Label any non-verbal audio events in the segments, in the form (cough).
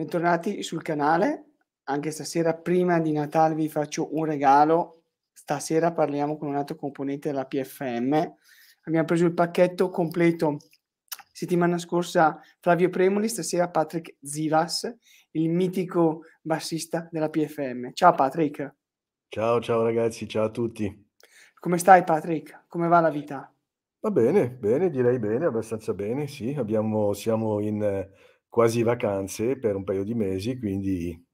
bentornati sul canale. Anche stasera, prima di Natale, vi faccio un regalo. Stasera parliamo con un altro componente della PFM. Abbiamo preso il pacchetto completo settimana scorsa Flavio Premoli, stasera Patrick Zivas, il mitico bassista della PFM. Ciao Patrick. Ciao, ciao ragazzi, ciao a tutti. Come stai Patrick? Come va la vita? Va bene, bene, direi bene, abbastanza bene, sì. Abbiamo, siamo in quasi vacanze per un paio di mesi, quindi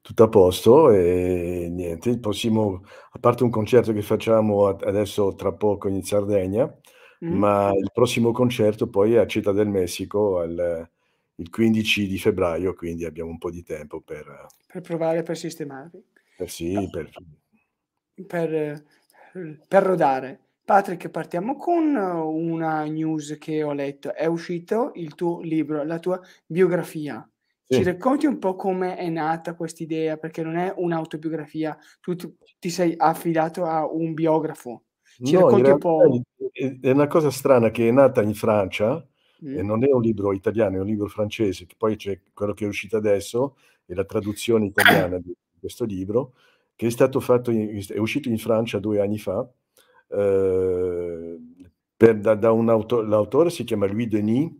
tutto a posto e niente, il prossimo, a parte un concerto che facciamo adesso tra poco in Sardegna, mm. ma il prossimo concerto poi è a Città del Messico al, il 15 di febbraio, quindi abbiamo un po' di tempo per... Per provare, per sistemarvi. Eh sì, ah. per... per, eh, per rodare. Patrick, partiamo con eh, una news che ho letto. È uscito il tuo libro, la tua biografia. Sì. Ci racconti un po' come è nata questa idea, perché non è un'autobiografia, tu ti sei affidato a un biografo. Ci no, racconti un po'. È una cosa strana che è nata in Francia, mm. e non è un libro italiano, è un libro francese, che poi c'è quello che è uscito adesso, è la traduzione italiana di questo libro, che è stato fatto, in, è uscito in Francia due anni fa Ehm, per, da, da un auto, l'autore si chiama Louis Denis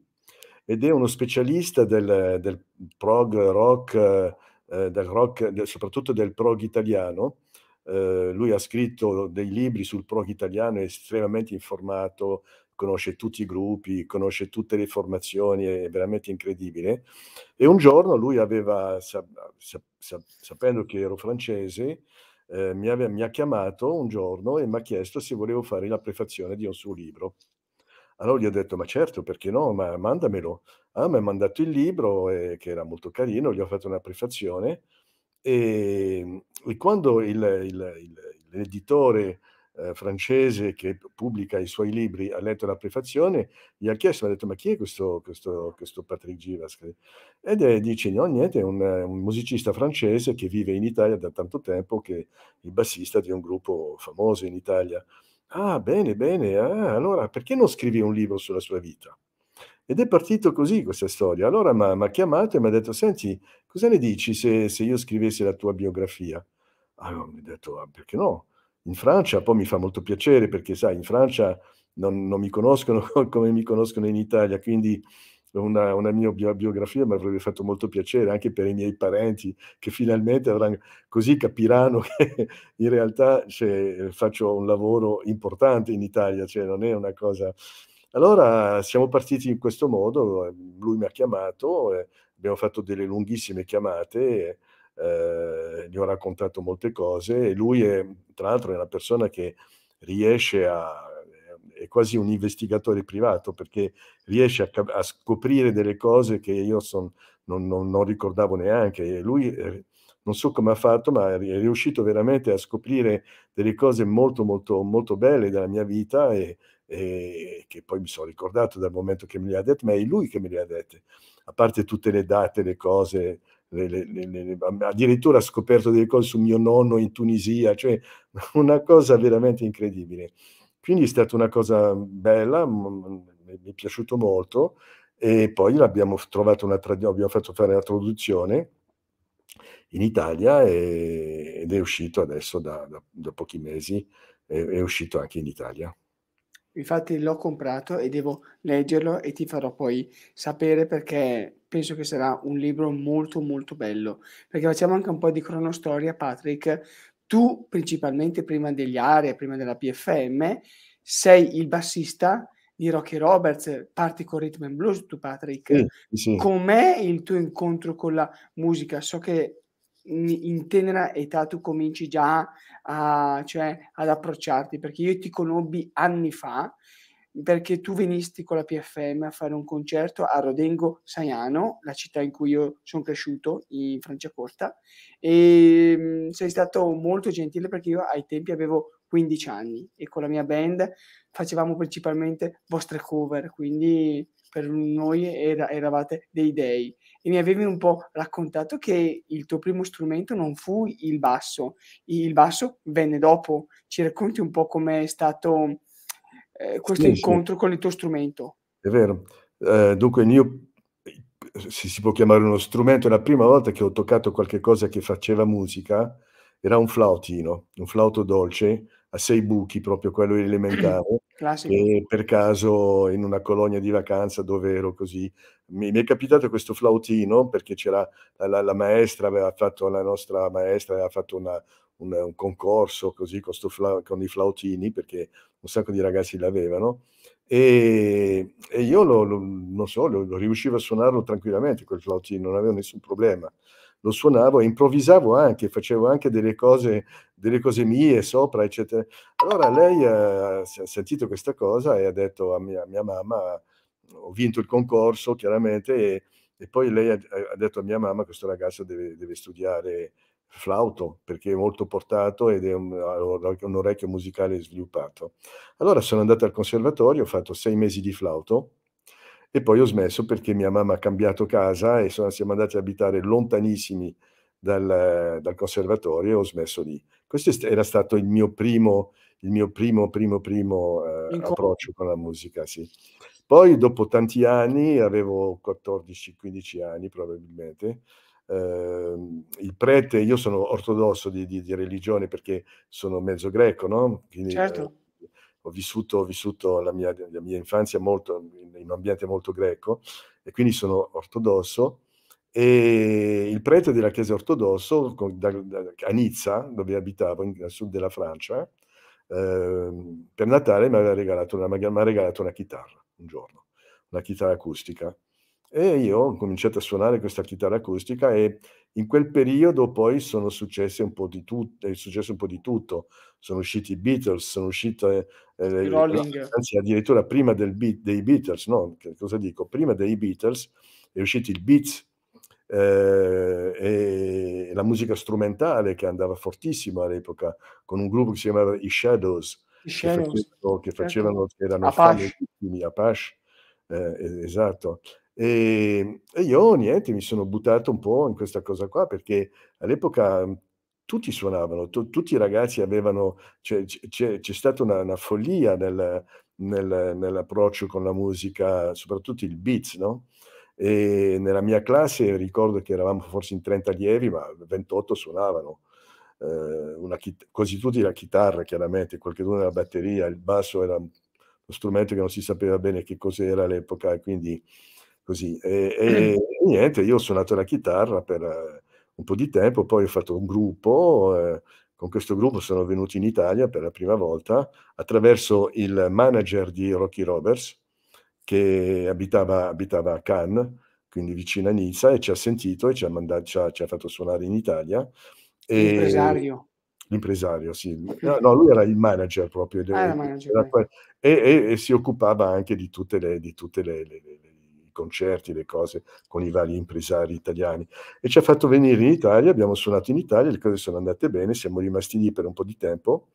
ed è uno specialista del, del prog rock, eh, del rock soprattutto del prog italiano. Eh, lui ha scritto dei libri sul prog italiano, è estremamente informato, conosce tutti i gruppi, conosce tutte le formazioni, è veramente incredibile. E un giorno lui aveva, sap, sap, sapendo che ero francese, eh, mi, ave- mi ha chiamato un giorno e mi ha chiesto se volevo fare la prefazione di un suo libro. Allora gli ho detto, ma certo, perché no, ma mandamelo. Ah, mi ha mandato il libro, eh, che era molto carino, gli ho fatto una prefazione e, mm, e quando il, il, il, l'editore eh, francese che pubblica i suoi libri, ha letto la prefazione, gli ha chiesto, ha detto ma chi è questo, questo, questo Patrick Givas? Ed è, dice no niente, è un, un, musicista francese che vive in Italia da tanto tempo, che è il bassista di un gruppo famoso in Italia. Ah bene, bene, ah, allora perché non scrivi un libro sulla sua vita? Ed è partito così questa storia. Allora mi ha chiamato e mi ha detto, senti, cosa ne dici se, se io scrivessi la tua biografia? Allora mi ha detto, ah, perché no? in Francia poi mi fa molto piacere perché, sai, in Francia non, non mi conoscono (laughs) come mi conoscono in Italia, quindi una, una mia biografia mi avrebbe fatto molto piacere anche per i miei parenti che finalmente avranno, così capiranno (laughs) che in realtà cioè, faccio un lavoro importante in Italia, cioè non è una cosa... Allora siamo partiti in questo modo, lui mi ha chiamato, eh, abbiamo fatto delle lunghissime chiamate eh, gli ho raccontato molte cose e lui è, tra l'altro è una persona che riesce a, è quasi un investigatore privato perché riesce a, a scoprire delle cose che io son, non, non, non, ricordavo neanche e lui... Eh, non so come ha fatto, ma è riuscito veramente a scoprire delle cose molto, molto, molto belle della mia vita e, e che poi mi sono ricordato dal momento che me le ha dette, ma è lui che me le ha dette, a parte tutte le date, le cose, le, le, le, addirittura ha scoperto delle cose su mio nonno in Tunisia, cioè (laughs) una cosa veramente incredibile. Quindi è stata una cosa bella, mi è piaciuto molto e poi abbiamo, una, abbiamo fatto fare la traduzione in Italia e, ed è uscito adesso da, da, da pochi mesi, è, è uscito anche in Italia infatti l'ho comprato e devo leggerlo e ti farò poi sapere perché penso che sarà un libro molto molto bello perché facciamo anche un po' di cronostoria Patrick tu principalmente prima degli Aria prima della PFM sei il bassista di Rocky Roberts parti con Rhythm and Blues tu Patrick sì, sì. com'è il tuo incontro con la musica so che in tenera età tu cominci già a, cioè, ad approcciarti, perché io ti conobbi anni fa, perché tu venisti con la PFM a fare un concerto a Rodengo Saiano, la città in cui io sono cresciuto, in Francia Corta, e mh, mm, sei stato molto gentile perché io ai tempi avevo 15 anni e con la mia band facevamo principalmente vostre cover, quindi per noi era, eravate dei dei e mi avevi un po' raccontato che il tuo primo strumento non fu il basso, il basso venne dopo. Ci racconti un po' com'è stato eh, questo sì, incontro sì. con il tuo strumento? È vero. Eh, dunque, il mio se si può chiamare uno strumento, la prima volta che ho toccato qualcosa che faceva musica era un flautino, un flauto dolce a sei buchi, proprio quello elementare, Classico. E per caso in una colonia di vacanza dove ero così, mi, mi è capitato questo flautino perché c'era la, la, la, maestra, aveva fatto, la nostra maestra aveva fatto una, un, un, concorso così con, fla, con, i flautini perché un sacco di ragazzi l'avevano e, e io lo, lo, non so, lo, lo riuscivo a suonarlo tranquillamente quel flautino, non avevo nessun problema lo suonavo e improvvisavo anche, facevo anche delle cose, delle cose mie sopra, eccetera. Allora lei ha eh, sentito questa cosa e ha detto a mia, mia mamma, ho vinto il concorso chiaramente, e, e poi lei ha, ha, detto a mia mamma, questo ragazzo deve, deve studiare flauto perché è molto portato ed è un, un orecchio musicale sviluppato. Allora sono andato al conservatorio, ho fatto sei mesi di flauto e poi ho smesso perché mia mamma ha cambiato casa e sono, siamo andati ad abitare lontanissimi dal, dal conservatorio e ho smesso lì. Questo era stato il mio primo, il mio primo, primo, primo eh, approccio con la musica, sì. Poi dopo tanti anni, avevo 14-15 anni probabilmente, eh, il prete, io sono ortodosso di, di, di religione perché sono mezzo greco, no? Quindi, certo. Eh, ho vissuto, ho vissuto la, mia, la, mia, infanzia molto, in, in un ambiente molto greco e quindi sono ortodosso. E il prete della chiesa ortodossa a Nizza, dove abitavo, in, al sud della Francia, eh, per Natale mi aveva regalato una, regalato una chitarra un giorno, una chitarra acustica. E io ho cominciato a suonare questa chitarra acustica e in quel periodo poi sono successe un po' di tutto, è successo un po' di tutto. Sono usciti i Beatles, sono uscite eh, Rolling. anzi addirittura prima del beat, dei Beatles, no, che cosa dico? Prima dei Beatles è uscito il Beats eh, e la musica strumentale che andava fortissimo all'epoca con un gruppo che si chiamava I Shadows, I Shadows. Che, facevano, che certo. facevano, erano Apache. Apache eh, esatto e, ehm, e, io niente, mi sono buttato un po' in questa cosa qua perché all'epoca mhmm, tutti suonavano, to, tutti i ragazzi avevano, cioè, c'è, c'è, stata una, una follia nel, nel, nell'approccio con la musica, soprattutto il beats, no? E nella mia classe ricordo che eravamo forse in 30 allievi, ma 28 suonavano. Eh, chit- quasi tutti la chitarra, chiaramente, qualcuno la batteria, il basso era uno strumento che non si sapeva bene che cos'era all'epoca, quindi così. E, e, e (clears throat) niente, io ho suonato la chitarra per eh, un po' di tempo, poi ho fatto un gruppo, eh, con questo gruppo sono venuto in Italia per la prima volta attraverso il manager di Rocky Roberts che abitava, abitava a Cannes, quindi vicino a Nizza, e ci ha sentito e ci ha, mandato, ci ha, ci ha fatto suonare in Italia. E, l'impresario. sì. (laughs) No, no, lui era il manager proprio. Ah, del, eh, manager, era, e, e, e, si occupava anche di tutte le, di tutte le, le, le concerti, le cose con i vari impresari italiani. E ci ha fatto venire in Italia, abbiamo suonato in Italia, le cose sono andate bene, siamo rimasti lì per un po' di tempo.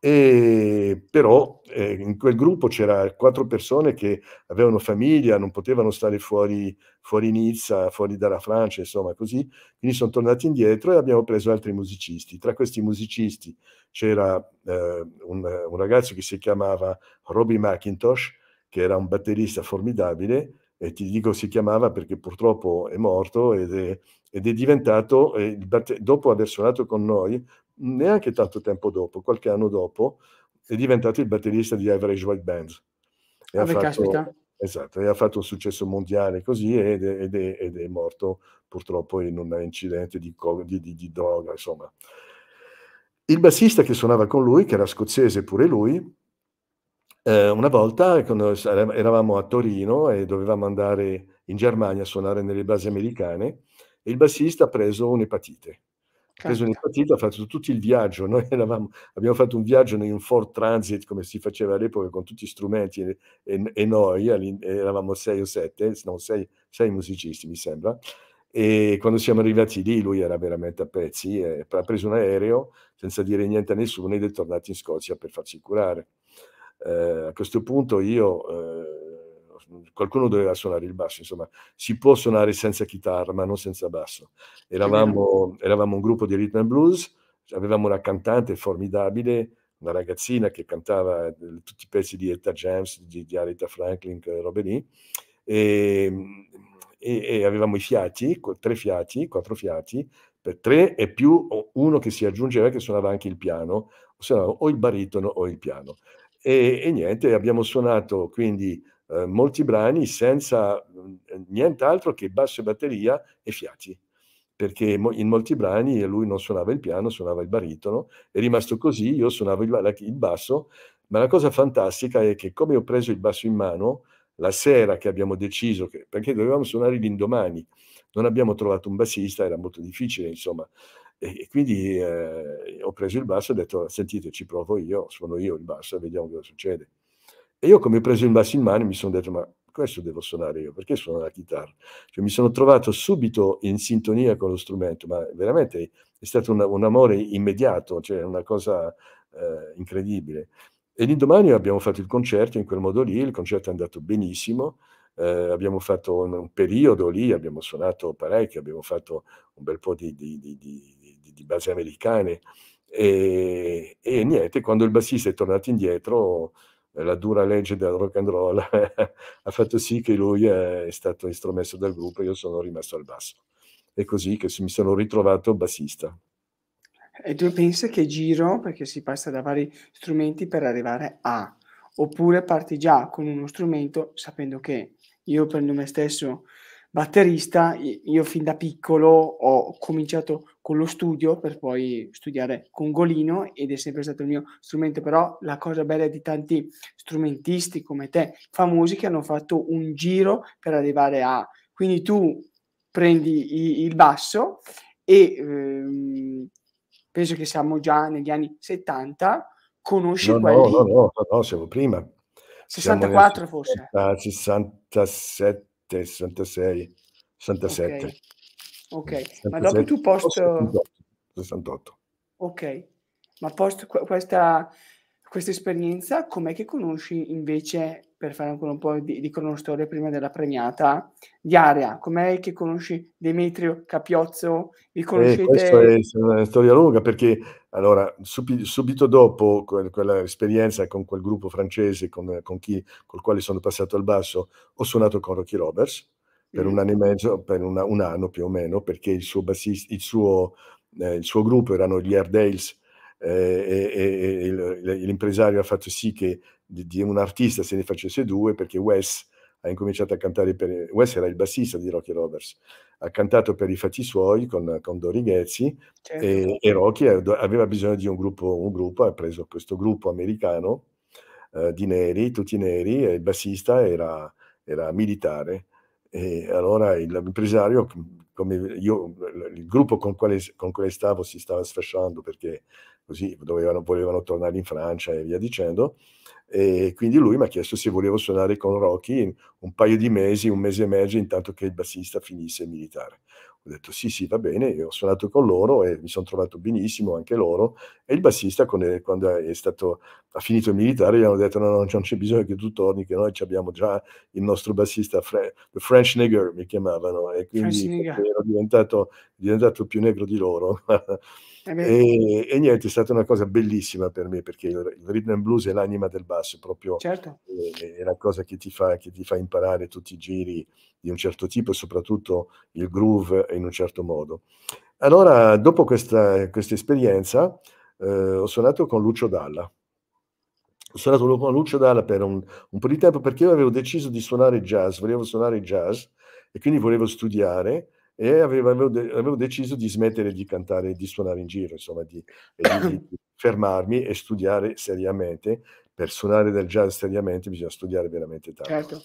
E però eh, in quel gruppo c'erano quattro persone che avevano famiglia, non potevano stare fuori, fuori Nizza, fuori dalla Francia, insomma così, quindi sono tornati indietro e abbiamo preso altri musicisti. Tra questi musicisti c'era eh, un, un, ragazzo che si chiamava Robbie McIntosh, che era un batterista formidabile, eh, ti dico si chiamava perché purtroppo è morto ed è, ed è diventato, eh, dopo aver suonato con noi, neanche tanto tempo dopo, qualche anno dopo, è diventato il batterista di Average White Bands. E ah, ha fatto, Esatto, e ha fatto un successo mondiale così ed è, ed è, ed è morto purtroppo in un incidente di, di, di, di droga, insomma. Il bassista che suonava con lui, che era scozzese pure lui, eh, una volta eravamo a Torino e dovevamo andare in Germania a suonare nelle basi americane il bassista ha preso un'epatite. Ha preso certo. un'epatite, ha fatto tutto il viaggio. Noi (laughs) eravamo, abbiamo fatto un viaggio in un Ford Transit come si faceva all'epoca con tutti gli strumenti e, e, e noi eravamo sei o sette, no, sei, sei musicisti mi sembra e quando siamo arrivati lì lui era veramente a pezzi, ha preso un aereo senza dire niente a nessuno ed è tornato in Scozia per farsi curare eh, a questo punto io, eh, qualcuno doveva suonare il basso, insomma, si può suonare senza chitarra, ma non senza basso. Eravamo, eravamo un gruppo di rhythm and blues, avevamo una cantante formidabile, una ragazzina che cantava eh, tutti i pezzi di Etta James, di, di Aretha Franklin, robe lì, e, ehm, e, e, avevamo i fiati, tre fiati, quattro fiati, per tre e più uno che si aggiungeva che suonava anche il piano, o, il baritono o il piano. E, e niente, abbiamo suonato quindi eh, molti brani senza mm, eh, nient'altro che basso e batteria e fiati, perché in molti brani lui non suonava il piano, suonava il baritono, è rimasto così, io suonavo il, il basso, ma la cosa fantastica è che come ho preso il basso in mano, la sera che abbiamo deciso, che, perché dovevamo suonare l'indomani, non abbiamo trovato un bassista, era molto difficile, insomma, e, quindi eh, ho preso il basso e ho detto, sentite, ci provo io, suono io il basso, e vediamo cosa succede. E io come ho preso il basso in mano mi sono detto, ma questo devo suonare io, perché suono la chitarra? Cioè, mi sono trovato subito in sintonia con lo strumento, ma veramente è stato un, un amore immediato, cioè una cosa eh, incredibile. E l'indomani abbiamo fatto il concerto in quel modo lì, il concerto è andato benissimo, eh, abbiamo fatto un, un, periodo lì, abbiamo suonato parecchio, abbiamo fatto un bel po' di, di, di, di di, di basi americane. E, e, niente, quando il bassista è tornato indietro, eh, la dura legge del rock and roll (laughs) ha fatto sì che lui eh, è stato estromesso dal gruppo e io sono rimasto al basso. È così che mi sono ritrovato bassista. E tu pensi che giro, perché si passa da vari strumenti per arrivare a, oppure parti già con uno strumento sapendo che io per me stesso batterista, io fin da piccolo ho cominciato con lo studio per poi studiare con Golino ed è sempre stato il mio strumento, però la cosa bella di tanti strumentisti come te, famosi, che hanno fatto un giro per arrivare a... Quindi tu prendi il basso e ehm, penso che siamo già negli anni 70, conosci no, quelli... No, no, no, no, siamo prima. 64 siamo forse. 67 66, 67. Ok, okay. 67, ma dopo tu post... 68, 68. Ok, ma post questa, questa esperienza com'è che conosci invece per fare ancora un po' di, di cronostoria prima della premiata, di Area, com'è che conosci Demetrio Capiozzo? Vi eh, conoscete? Eh, questa è una storia lunga perché allora, subi, subito dopo que- quella esperienza con quel gruppo francese con, con chi, col quale sono passato al basso, ho suonato con Rocky Roberts per mm. un anno e mezzo, per una, un anno più o meno, perché il suo, bassist, il suo, eh, il suo gruppo erano gli Airdales, eh, e, e, e l'impresario ha fatto sì che di, di, un artista se ne facesse due, perché Wes ha incominciato a cantare per... Wes era il bassista di Rocky Roberts, ha cantato per i fatti suoi con, con Dori Ghezzi certo. e, e, Rocky aveva bisogno di un gruppo, un gruppo, ha preso questo gruppo americano eh, di neri, tutti neri, e il bassista era, era militare. E allora l'impresario come io, il gruppo con quale, con quale stavo si stava sfasciando perché così dovevano, volevano tornare in Francia e via dicendo. E quindi lui mi ha chiesto se volevo suonare con Rocky un paio di mesi, un mese e mezzo, intanto che il bassista finisse il militare. Ho detto sì, sì, va bene, e ho suonato con loro e mi sono trovato benissimo anche loro. E il bassista, eh, quando è stato, ha finito il militare, gli hanno detto no, no, non c'è bisogno che tu torni, che noi abbiamo già il nostro bassista, Fre- The French Nigger mi chiamavano, e quindi ero diventato, diventato più negro di loro. (laughs) E, e, niente, è stata una cosa bellissima per me perché il, il rhythm and blues è l'anima del basso, proprio certo. è, eh, è, la cosa che ti, fa, che ti, fa, imparare tutti i giri di un certo tipo e soprattutto il groove in un certo modo. Allora, dopo questa, questa esperienza, eh, ho suonato con Lucio Dalla. Ho suonato con Lucio Dalla per un, un po' di tempo perché io avevo deciso di suonare jazz, volevo suonare jazz e quindi volevo studiare e avevo, avevo, deciso di smettere di cantare e di suonare in giro, insomma, di, di, di, fermarmi e studiare seriamente. Per suonare del jazz seriamente bisogna studiare veramente tanto. Certo.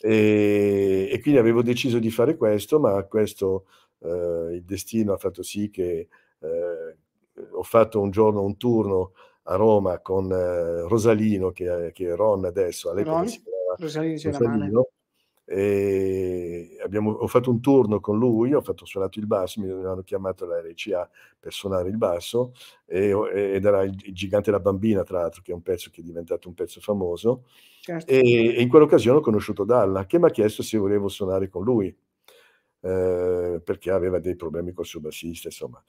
E, e, quindi avevo deciso di fare questo, ma questo eh, il destino ha fatto sì che eh, ho fatto un giorno un turno a Roma con eh, Rosalino, che, che è Ron adesso, all'epoca Ron? si chiamava Rosalino, Rosalino Abbiamo, ho fatto un turno con lui, ho fatto, suonato il basso, mi hanno chiamato la RCA per suonare il basso e, ed era il, il gigante la bambina, tra l'altro, che è un pezzo che è diventato un pezzo famoso. Certo. E, e, in quell'occasione ho conosciuto Dalla che mi ha chiesto se volevo suonare con lui eh, perché aveva dei problemi col suo bassista, insomma.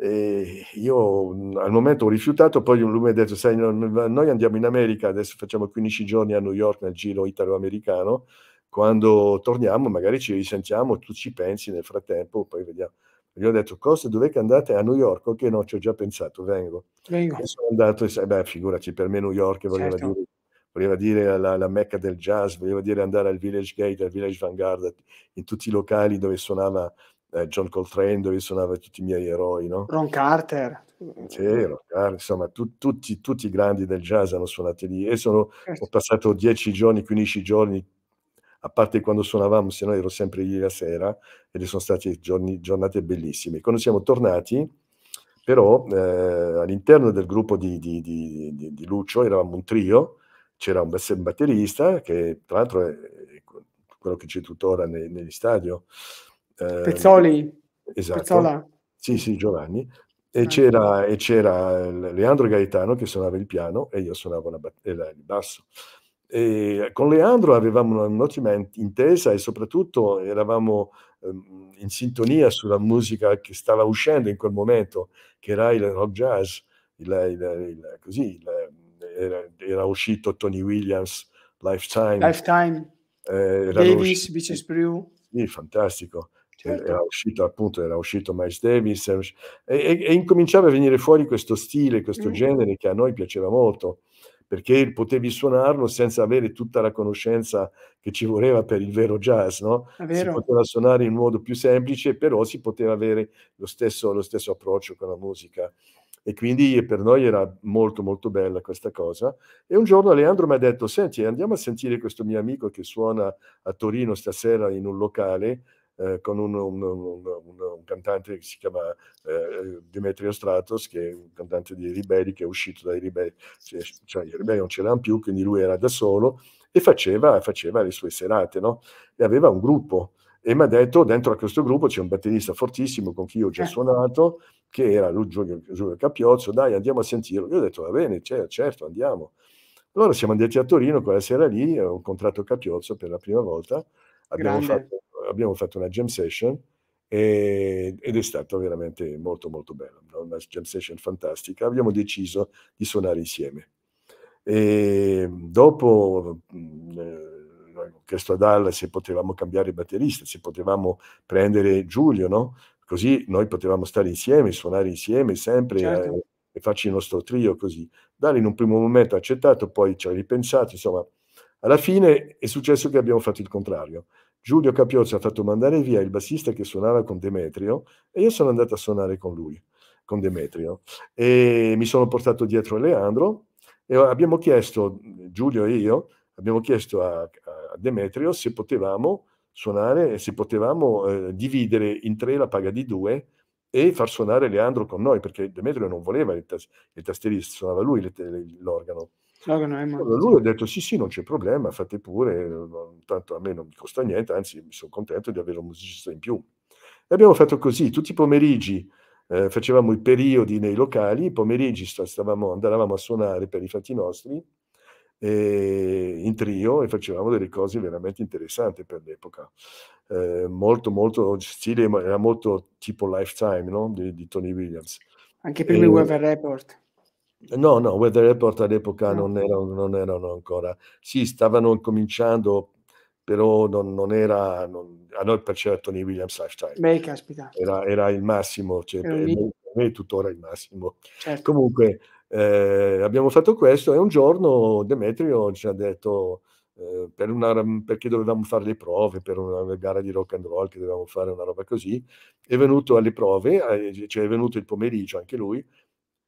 E io al momento ho rifiutato, poi lui mi ha detto, sai, noi andiamo in America, adesso facciamo 15 giorni a New York nel giro italo-americano, quando torniamo magari ci risentiamo, tu ci pensi nel frattempo, poi vediamo. Gli ho detto, Costa, dov'è che andate? A New York? Ok, no, ci ho già pensato, vengo. vengo. E sono andato e sai, beh, figurati, per me New York voleva certo. dire, voleva dire la, la, mecca del jazz, voleva dire andare al Village Gate, al Village Vanguard, in tutti i locali dove suonava eh, John Coltrane, dove suonava tutti i miei eroi, no? Ron Carter. Sì, Ron Carter, insomma, tu, tutti, tutti, i grandi del jazz hanno suonato lì e sono, certo. ho passato 10 giorni, 15 giorni, a parte quando suonavamo, se no ero sempre lì la sera, ed sono state giorni, giornate bellissime. Quando siamo tornati, però, eh, all'interno del gruppo di, di, di, di, Lucio eravamo un trio, c'era un batterista, che tra l'altro è quello che c'è tuttora negli stadio. Eh, Pezzoli. Esatto. Pezzola. Sì, sì, Giovanni. E, ecco. c'era, e c'era, Leandro Gaetano che suonava il piano e io suonavo la, il basso. E ehm, con Leandro avevamo un'ottima intesa e soprattutto eravamo ehm, in sintonia sulla musica che stava uscendo in quel momento, che era il rock jazz, il, il, il, così, era, era, uscito Tony Williams, Lifetime. Lifetime. Eh, Davis, Beaches Brew. Sì, fantastico. Eh, certo. Era uscito appunto, era uscito Miles Davis e, e, e, incominciava a venire fuori questo stile, questo mm. genere che a noi piaceva molto perché potevi suonarlo senza avere tutta la conoscenza che ci voleva per il vero jazz, no? Si poteva suonare in modo più semplice, però si poteva avere lo stesso, lo stesso approccio con la musica. E quindi per noi era molto molto bella questa cosa. E un giorno Leandro mi ha detto, senti, andiamo a sentire questo mio amico che suona a Torino stasera in un locale, eh, con un, un, un, un, cantante che si chiama eh, Demetrio Stratos, che è un cantante dei Ribelli, che è uscito dai Ribelli, cioè, cioè i Ribelli non c'erano più, quindi lui era da solo e faceva, faceva le sue serate, no? E aveva un gruppo. E mi ha detto, dentro a questo gruppo c'è un batterista fortissimo con chi io ho già certo. suonato, che era Giulio Capiozzo, dai andiamo a sentirlo. Io ho detto, va bene, certo, andiamo. Allora siamo andati a Torino quella sera lì, ho incontrato Capiozzo per la prima volta, abbiamo Grande. fatto abbiamo fatto una jam session e, ed è stato veramente molto molto bello, una jam session fantastica. Abbiamo deciso di suonare insieme. E mm, dopo mm, eh, ho chiesto a Al se potevamo cambiare batterista, se potevamo prendere Giulio, no? Così noi potevamo stare insieme, suonare insieme sempre. Certo. Eh, e farci il nostro trio così. Dale in un primo momento ha accettato, poi ci ha ripensato, insomma, alla fine è successo che abbiamo fatto il contrario. Giulio Capiozzi ha fatto mandare via il bassista che suonava con Demetrio e io sono andato a suonare con lui, con Demetrio. E mi sono portato dietro Leandro e abbiamo chiesto, Giulio e io, abbiamo chiesto a, a Demetrio se potevamo suonare se potevamo eh, dividere in tre la paga di due e far suonare Leandro con noi, perché Demetrio non voleva il, tas- il tastierista, suonava lui l'organo. Allora lui ha detto sì sì non c'è problema, fate pure, tanto a me non mi costa niente, anzi mi sono contento di avere un musicista in più. E abbiamo fatto così, tutti i pomeriggi eh, facevamo i periodi nei locali, i pomeriggi stavamo, andavamo a suonare per i fatti nostri e, in trio e facevamo delle cose veramente interessanti per l'epoca. Eh, molto, molto stile, era molto tipo lifetime no? di, di Tony Williams. Anche prima e, Weather Report. No, no, Weather Report all'epoca ah. non, erano, non, erano, ancora, sì, stavano cominciando, però non, non era, non, a noi per certo né Williams Einstein. Beh, caspita. Era, era il massimo, cioè, per me tuttora il massimo. Certo. Comunque, eh, abbiamo fatto questo e un giorno Demetrio ci ha detto, eh, per una, perché dovevamo fare le prove per una gara di rock and roll, che dovevamo fare una roba così, è venuto alle prove, eh, cioè è venuto il pomeriggio anche lui,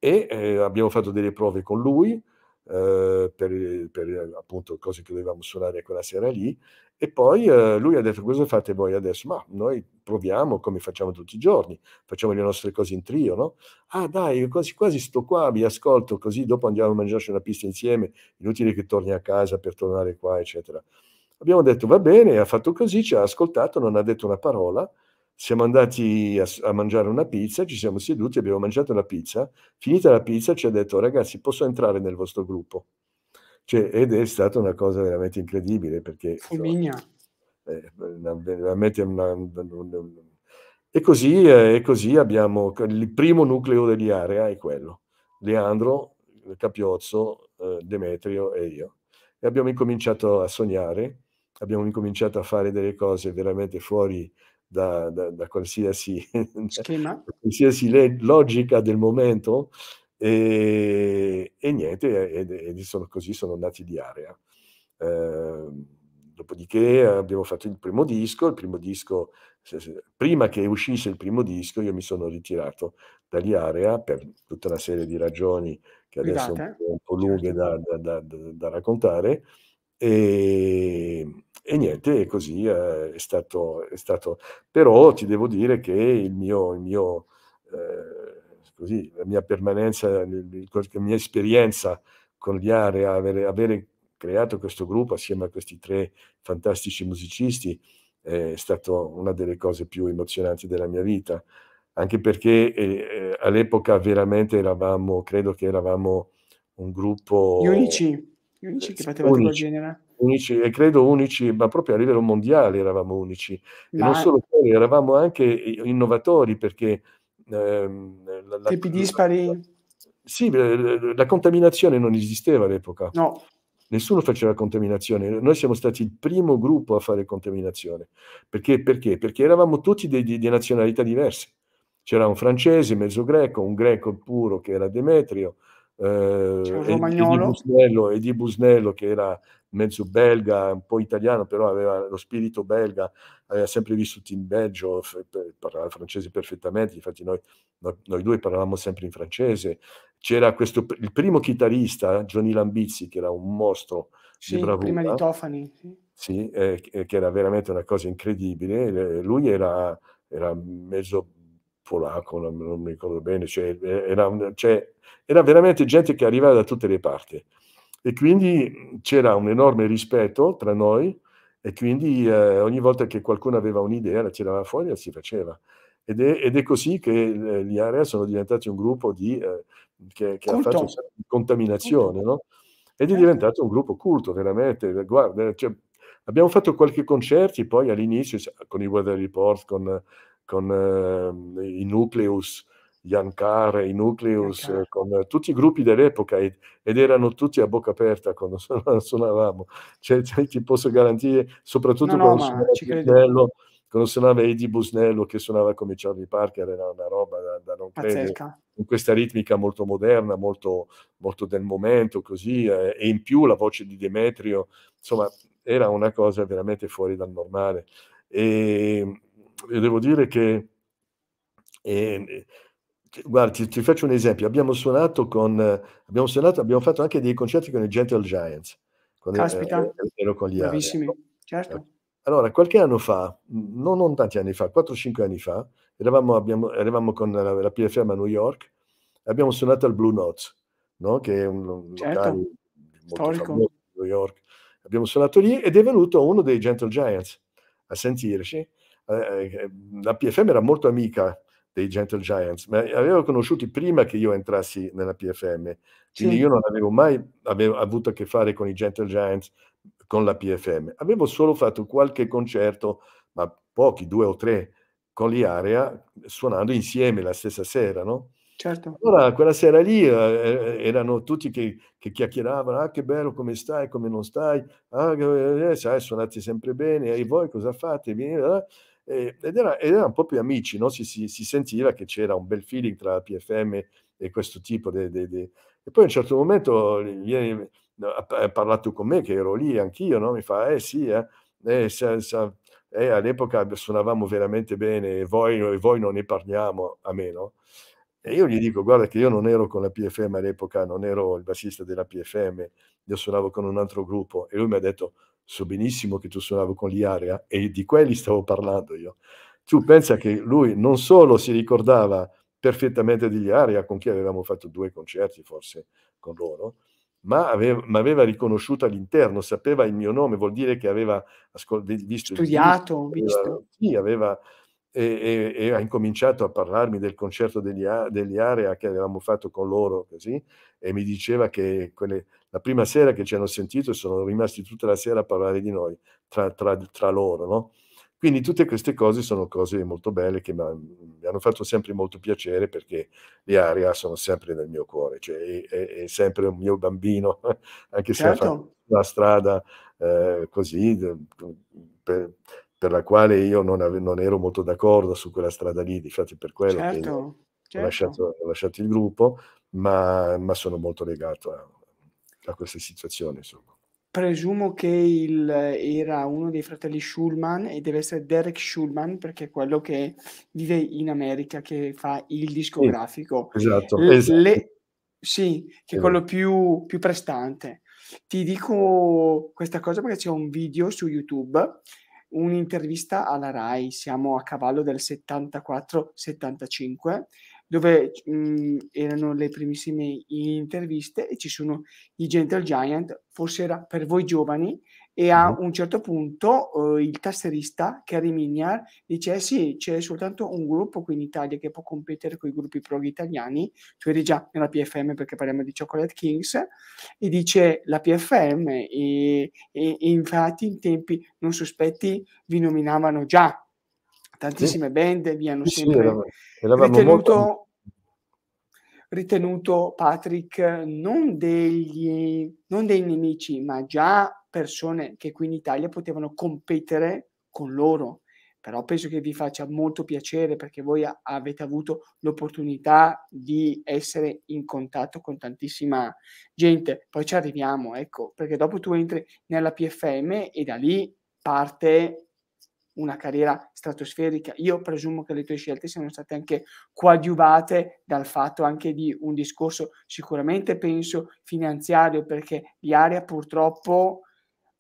e eh, abbiamo fatto delle prove con lui eh, per, per, appunto cose che dovevamo suonare quella sera lì e poi eh, lui ha detto cosa fate voi adesso? Ma noi proviamo come facciamo tutti i giorni, facciamo le nostre cose in trio, no? Ah dai, quasi quasi sto qua, vi ascolto così dopo andiamo a mangiarci una pista insieme, inutile che torni a casa per tornare qua, eccetera. Abbiamo detto va bene, ha fatto così, ci ha ascoltato, non ha detto una parola, siamo andati a, a, mangiare una pizza, ci siamo seduti, abbiamo mangiato la pizza, finita la pizza ci ha detto ragazzi posso entrare nel vostro gruppo? Cioè, ed è stata una cosa veramente incredibile perché... Fulmigna. Eh, veramente una, una, una, e, così, eh, così abbiamo il primo nucleo dell'area è quello, Leandro, Capiozzo, eh, Demetrio e io. E abbiamo incominciato a sognare, abbiamo incominciato a fare delle cose veramente fuori da, da, da qualsiasi, (laughs) da qualsiasi logica del momento e, e niente, e, ed sono così sono nati di area. Ehm, eh, dopodiché abbiamo fatto il primo disco, il primo disco, prima che uscisse il primo disco io mi sono ritirato dagli area per tutta una serie di ragioni che adesso sono un po' lunghe certo. da, da raccontare. E, e niente, così eh, è, stato, è, stato, Però ti devo dire che il mio, il mio eh, così, la mia permanenza, la mia esperienza con gli area, avere, avere, creato questo gruppo assieme a questi tre fantastici musicisti è stata una delle cose più emozionanti della mia vita, anche perché eh, eh, all'epoca veramente eravamo, credo che eravamo un gruppo... Gli unici, gli unici che eh, facevate la genere unici, e credo unici, ma proprio a livello mondiale eravamo unici. Ma... E non solo quelli, eravamo anche innovatori perché... Ehm, la, Tipi la, dispari? La, sì, la contaminazione non esisteva all'epoca. No. Nessuno faceva contaminazione, noi siamo stati il primo gruppo a fare contaminazione. Perché? Perché, perché eravamo tutti di, di nazionalità diverse. C'era un francese, mezzo greco, un greco puro che era Demetrio, eh, e, e, di Busnello, e di Busnello che era mezzo belga, un po' italiano, però aveva lo spirito belga, aveva sempre vissuto in Belgio, parlava francese perfettamente, infatti noi, noi, due parlavamo sempre in francese. C'era questo, il primo chitarrista, Johnny Lambizzi, che era un mostro sì, di bravura. prima di Tofani. Sì, sì eh, che era veramente una cosa incredibile. Eh, lui era, era mezzo polacco, non, mi ricordo bene, cioè eh, era, cioè, era veramente gente che arrivava da tutte le parti. E quindi mhmm, c'era un enorme rispetto tra noi e quindi eh, ogni volta che qualcuno aveva un'idea, la tirava fuori e si faceva. Ed è, ed è così che eh, gli area sono diventati un gruppo di, eh, che, che ha fatto contaminazione, no? Ed è certo. diventato un gruppo culto, veramente. Guarda, cioè, abbiamo fatto qualche concerti, poi all'inizio con i Weather Report, con, con eh, i Nucleus, Jancar, i Nucleus, Jancar. Eh, con tutti i gruppi dell'epoca ed erano tutti a bocca aperta quando (laughs) suonavamo. Cioè, cioè, ti posso garantire, soprattutto no, quando, no, suonava Busnello, quando suonava Eddie Busnello che suonava come Charlie Parker, era una roba da, da non credere. In questa ritmica molto moderna, molto, molto del momento, così, eh, e in più la voce di Demetrio, insomma, era una cosa veramente fuori dal normale. E, ehm, io devo dire che... E, ehm, guardi, ti, ti, faccio un esempio. Abbiamo suonato con abbiamo suonato, abbiamo fatto anche dei concerti con i Gentle Giants. Con eh, Caspita, eh, ero con gli bravissimi, certo. Ecco. Allora, qualche anno fa, non, non tanti anni fa, 4-5 anni fa, eravamo, abbiamo, eravamo con la, la, PFM a New York, abbiamo suonato al Blue Notes, no? che è un, un certo. storico di New York. Abbiamo suonato lì ed è venuto uno dei Gentle Giants a sentirci. Eh, eh la PFM era molto amica dei Gentle Giants, ma avevo conosciuti prima che io entrassi nella PFM, quindi sì. io non avevo mai avevo avuto a che fare con i Gentle Giants, con la PFM. Avevo solo fatto qualche concerto, ma pochi, due o tre, con gli Area, suonando insieme la stessa sera, no? Certo. Allora, quella sera lì eh, eh, erano tutti che, che, chiacchieravano, ah che bello, come stai, come non stai, ah, eh, eh sai, suonate sempre bene, e voi cosa fate? Vieni, eh, ed, era, ed, erano proprio amici, no? si, si, si, sentiva che c'era un bel feeling tra la PFM e questo tipo di... E poi a un certo momento viene, ha parlato con me, che ero lì anch'io, no? mi fa, eh sì, eh, eh, sa, sa, eh, all'epoca suonavamo veramente bene e voi, e voi non ne parliamo a meno. E io gli dico, guarda che io non ero con la PFM all'epoca, non ero il bassista della PFM, io suonavo con un altro gruppo e lui mi ha detto, so benissimo che tu suonavi con l'Iarea e di quelli stavo parlando io. Tu pensa che lui non solo si ricordava perfettamente di Iaria, con chi avevamo fatto due concerti forse con loro, ma aveva, aveva riconosciuto all'interno, sapeva il mio nome, vuol dire che aveva visto... Studiato, il film, visto. Aveva, sì, aveva e, e, e, ha incominciato a parlarmi del concerto degli, degli, Area che avevamo fatto con loro così, e mi diceva che quelle, la prima sera che ci hanno sentito sono rimasti tutta la sera a parlare di noi tra, tra, tra loro. No? Quindi tutte queste cose sono cose molto belle che mi hanno fatto sempre molto piacere perché gli Area sono sempre nel mio cuore, cioè è, è sempre un mio bambino, (laughs) anche se ha fatto certo. la strada eh, così. Per, per la quale io non, ave- non ero molto d'accordo su quella strada lì, infatti per quello certo, ho, certo. Lasciato, ho, lasciato, il gruppo, ma, ma sono molto legato a, a questa situazione. Insomma. Presumo che il, era uno dei fratelli Schulman e deve essere Derek Schulman perché è quello che vive in America, che fa il discografico. Sì, esatto, le, esatto. Le, sì, che è eh. quello più, più prestante. Ti dico questa cosa perché c'è un video su YouTube un'intervista alla RAI, siamo a cavallo del 74-75, dove mh, mm, erano le primissime interviste e ci sono i Gentle Giant, forse era per voi giovani, e a un certo punto eh, il tasserista, Kerry Mignar, dice sì, c'è soltanto un gruppo qui in Italia che può competere con i gruppi prog italiani, tu eri già nella PFM perché parliamo di Chocolate Kings, e dice la PFM e, e, e infatti in tempi non sospetti vi nominavano già, tantissime sì. band vi hanno sì, sempre sì, ritenuto... Molto... Ritenuto Patrick non degli, non dei nemici, ma già persone che qui in Italia potevano competere con loro. Però penso che vi faccia molto piacere perché voi avete avuto l'opportunità di essere in contatto con tantissima gente. Poi ci arriviamo, ecco, perché dopo tu entri nella PFM e da lì parte una carriera stratosferica. Io presumo che le tue scelte siano state anche coadiuvate dal fatto anche di un discorso sicuramente penso finanziario perché l'area purtroppo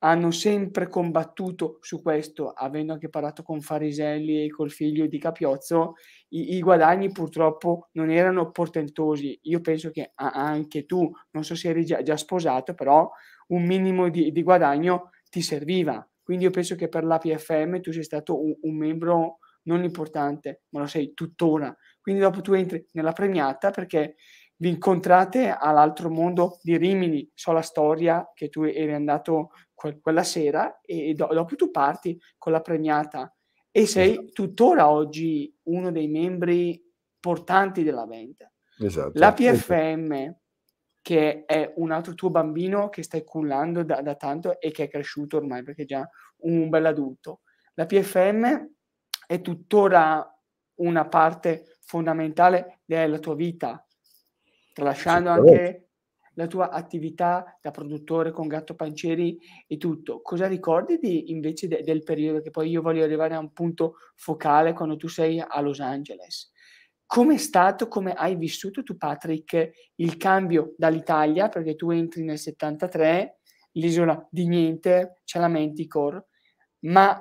hanno sempre combattuto su questo, avendo anche parlato con Fariselli e col figlio di Capiozzo, i, i, guadagni purtroppo non erano portentosi. Io penso che anche tu, non so se eri già, già sposato, però un minimo di, di, guadagno ti serviva. Quindi io penso che per l'APFM tu sei stato un, un membro non importante, ma lo sei tuttora. Quindi dopo tu entri nella premiata perché vi incontrate all'altro mondo di Rimini, so la storia che tu eri andato que- quella sera e do- dopo tu parti con la premiata e sei esatto. tuttora oggi uno dei membri portanti della vendita. Esatto. La PFM, che è un altro tuo bambino che stai cullando da, da tanto e che è cresciuto ormai perché è già un bel adulto, la PFM è tuttora una parte fondamentale della tua vita, tralasciando anche certo. la tua attività da produttore con Gatto Pancieri e tutto. Cosa ricordi di, invece de, del periodo che poi io voglio arrivare a un punto focale quando tu sei a Los Angeles? Com'è stato, come hai vissuto tu Patrick il cambio dall'Italia, perché tu entri nel 73, l'isola di niente, c'è la Manticore, ma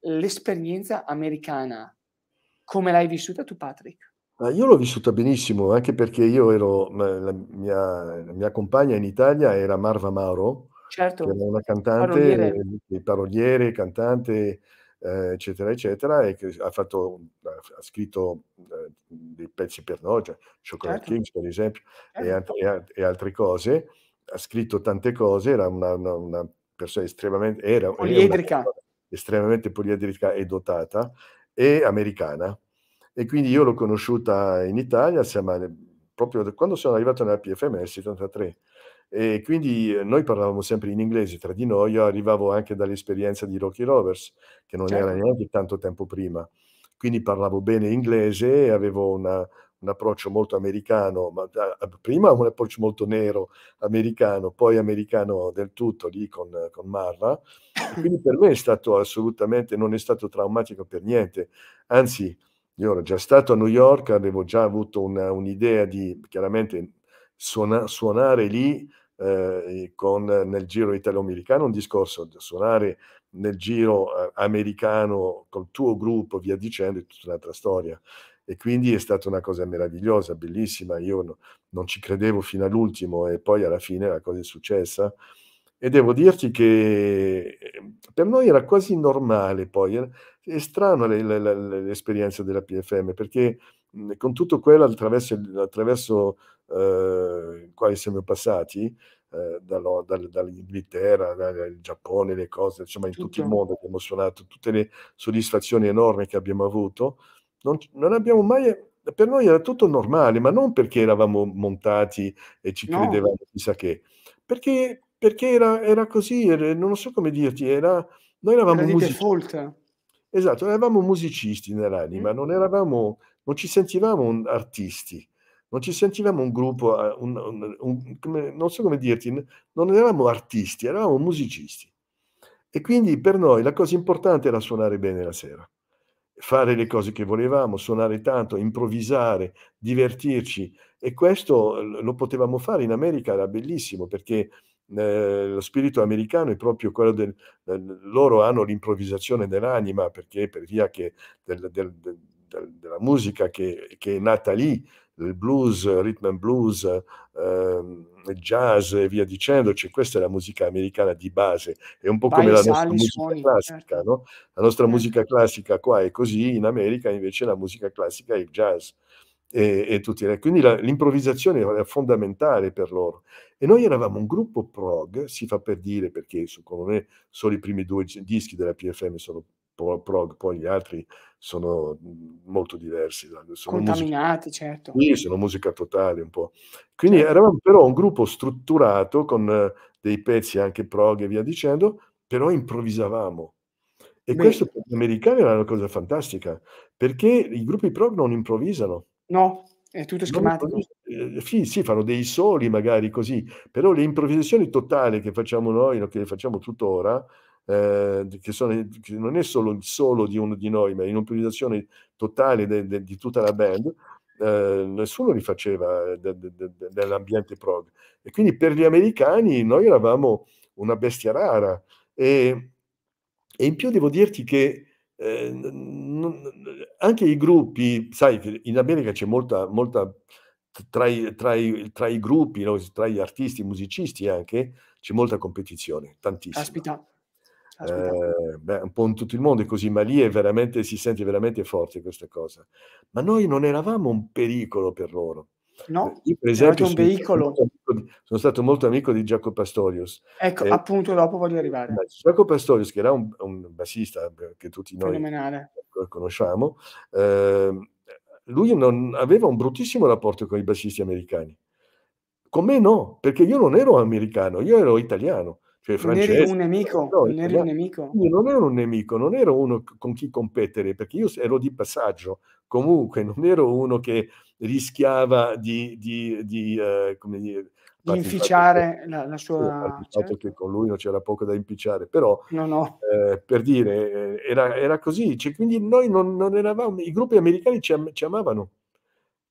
eh, l'esperienza americana, come l'hai vissuta tu Patrick? Ah, io l'ho vissuta benissimo, anche perché io ero la mia la mia compagna in Italia era Marva Mauro, certo. che Certo, era una cantante, paroliere. paroliere, cantante, ehm, eccetera, eccetera, e che ha fatto ha scritto, ehm, dei pezzi per noi, cioè Chocolate Certo. Kings per esempio, e Certo. e al e altre cose. Ha scritto tante cose, era una una una persona estremamente era è una Poliedrica. estremamente poliedrica e dotata e americana e quindi io l'ho conosciuta in Italia, siamo proprio quando sono arrivato nella PFMS 73 e quindi eh, noi parlavamo sempre in inglese tra di noi, io arrivavo anche dall'esperienza di Rocky Rovers, che non certo. era neanche tanto tempo prima, quindi parlavo bene inglese, avevo una, un approccio molto americano, ma da, prima un approccio molto nero americano, poi americano del tutto lì con, con Marra, quindi per me è stato assolutamente, non è stato traumatico per niente, anzi io ero già stato a New York, avevo già avuto una, un'idea di chiaramente suona, suonare lì eh, con, nel giro italo-americano un discorso, suonare nel giro eh, americano col tuo gruppo, via dicendo, è tutta un'altra storia. E quindi è stata una cosa meravigliosa, bellissima. Io no, non ci credevo fino all'ultimo e poi alla fine la cosa è successa. E devo dirti che ehm, per noi era quasi normale poi, è strana l'esperienza della PFM perché mhmm, con tutto quello attraverso, attraverso eh, il quale siamo passati, eh, dall'Inghilterra, dal Giappone, le cose, insomma in tutto. tutto il certo. mondo abbiamo suonato, tutte le soddisfazioni enormi che abbiamo avuto, non, non abbiamo mai per noi era tutto normale, ma non perché eravamo montati e ci no. credevamo chissà che, perché perché era, era così, era, non so come dirti, era, noi eravamo musicisti. Esatto, eravamo musicisti nell'anima, mm. non, eravamo, non ci sentivamo un, artisti, non ci sentivamo un gruppo, eh, un, un, come, non so come dirti, non eravamo artisti, eravamo musicisti. E quindi per noi la cosa importante era suonare bene la sera, fare le cose che volevamo, suonare tanto, improvvisare, divertirci. E questo lo potevamo fare in America, era bellissimo perché eh, lo spirito americano è proprio quello del, del loro hanno l'improvvisazione dell'anima perché per via che del, del, della musica che, che, è nata lì, il blues, rhythm and blues, ehm, jazz e via dicendo, cioè, questa è la musica americana di base, è un po' Vai, come la nostra musica suoni, classica, certo. no? la nostra eh. musica classica qua è così, in America invece la musica classica è il jazz e, e tutti. Quindi la, l'improvvisazione era fondamentale per loro. E noi eravamo un gruppo prog, si fa per dire, perché secondo me solo i primi due dischi della PFM sono prog, poi gli altri sono molto diversi. Sono Contaminati, musica, certo. Sì, sono musica totale un po'. Quindi certo. eravamo però un gruppo strutturato con dei pezzi anche prog e via dicendo, però improvvisavamo. E Beh. questo per gli americani era una cosa fantastica, perché i gruppi prog non improvvisano. No, è tutto schematico. Eh, sì, sì, fanno dei soli magari così, però le improvvisazioni totali che facciamo noi, che facciamo tuttora, eh, che, sono, che, non è solo, il solo, di uno di noi, ma è un'improvvisazione totale de, de, di tutta la band, eh, nessuno li faceva nell'ambiente eh, de, prog. E quindi per gli americani noi eravamo una bestia rara. E, e in più devo dirti che non, ehm, anche i gruppi, sai, in America c'è molta, molta tra, i, tra, i, tra i gruppi, no? tra gli artisti, i musicisti anche, c'è molta competizione, tantissima. Aspita. Eh, beh, un po' in tutto il mondo è così, ma lì è veramente, si sente veramente forte questa cosa. Ma noi non eravamo un pericolo per loro. No, eh, io per esempio, un veicolo. Stato, sono stato molto amico di Giacomo Pastorius. Ecco, eh, appunto dopo voglio arrivare. Giacomo Pastorius, che era un, un, bassista eh, che tutti noi Fenomenale. Eh, conosciamo, eh, lui non, aveva un bruttissimo rapporto con i bassisti americani. Con me no, perché io non ero americano, io ero italiano. Cioè, Francesco, non eri un nemico, no, non eri un nemico. Io non ero un nemico, non ero uno con chi competere, perché io ero di passaggio, comunque non ero uno che rischiava di, di, di eh, come dire, di inficiare la, la, sua... Il fatto certo. che con lui non c'era poco da impicciare, però no, no. Eh, per dire, eh, era, era così, cioè, quindi noi non, non, eravamo, i gruppi americani ci, am, ci amavano,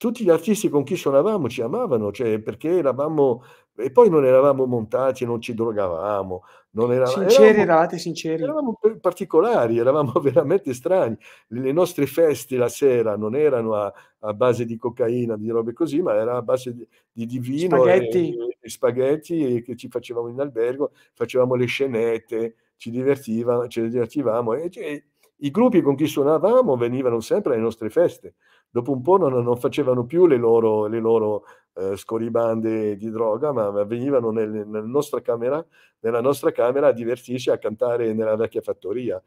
tutti gli artisti con chi suonavamo ci amavano, cioè perché eravamo, e poi non eravamo montati, non ci drogavamo, non eravamo... Sinceri, eravamo, eravate sinceri. Eravamo particolari, eravamo (laughs) veramente strani. Le nostre feste la sera non erano a, a base di cocaina, di robe così, ma era a base di, di, di vino spaghetti. E, e spaghetti che ci facevamo in albergo, facevamo le scenette, ci divertivamo, ci divertivamo e, e cioè, i gruppi con chi suonavamo venivano sempre alle nostre feste dopo un po' non, non facevano più le loro, le loro eh, scorribande di droga, ma venivano nel, nel nostra camera, nella nostra camera a divertirsi a cantare nella vecchia fattoria.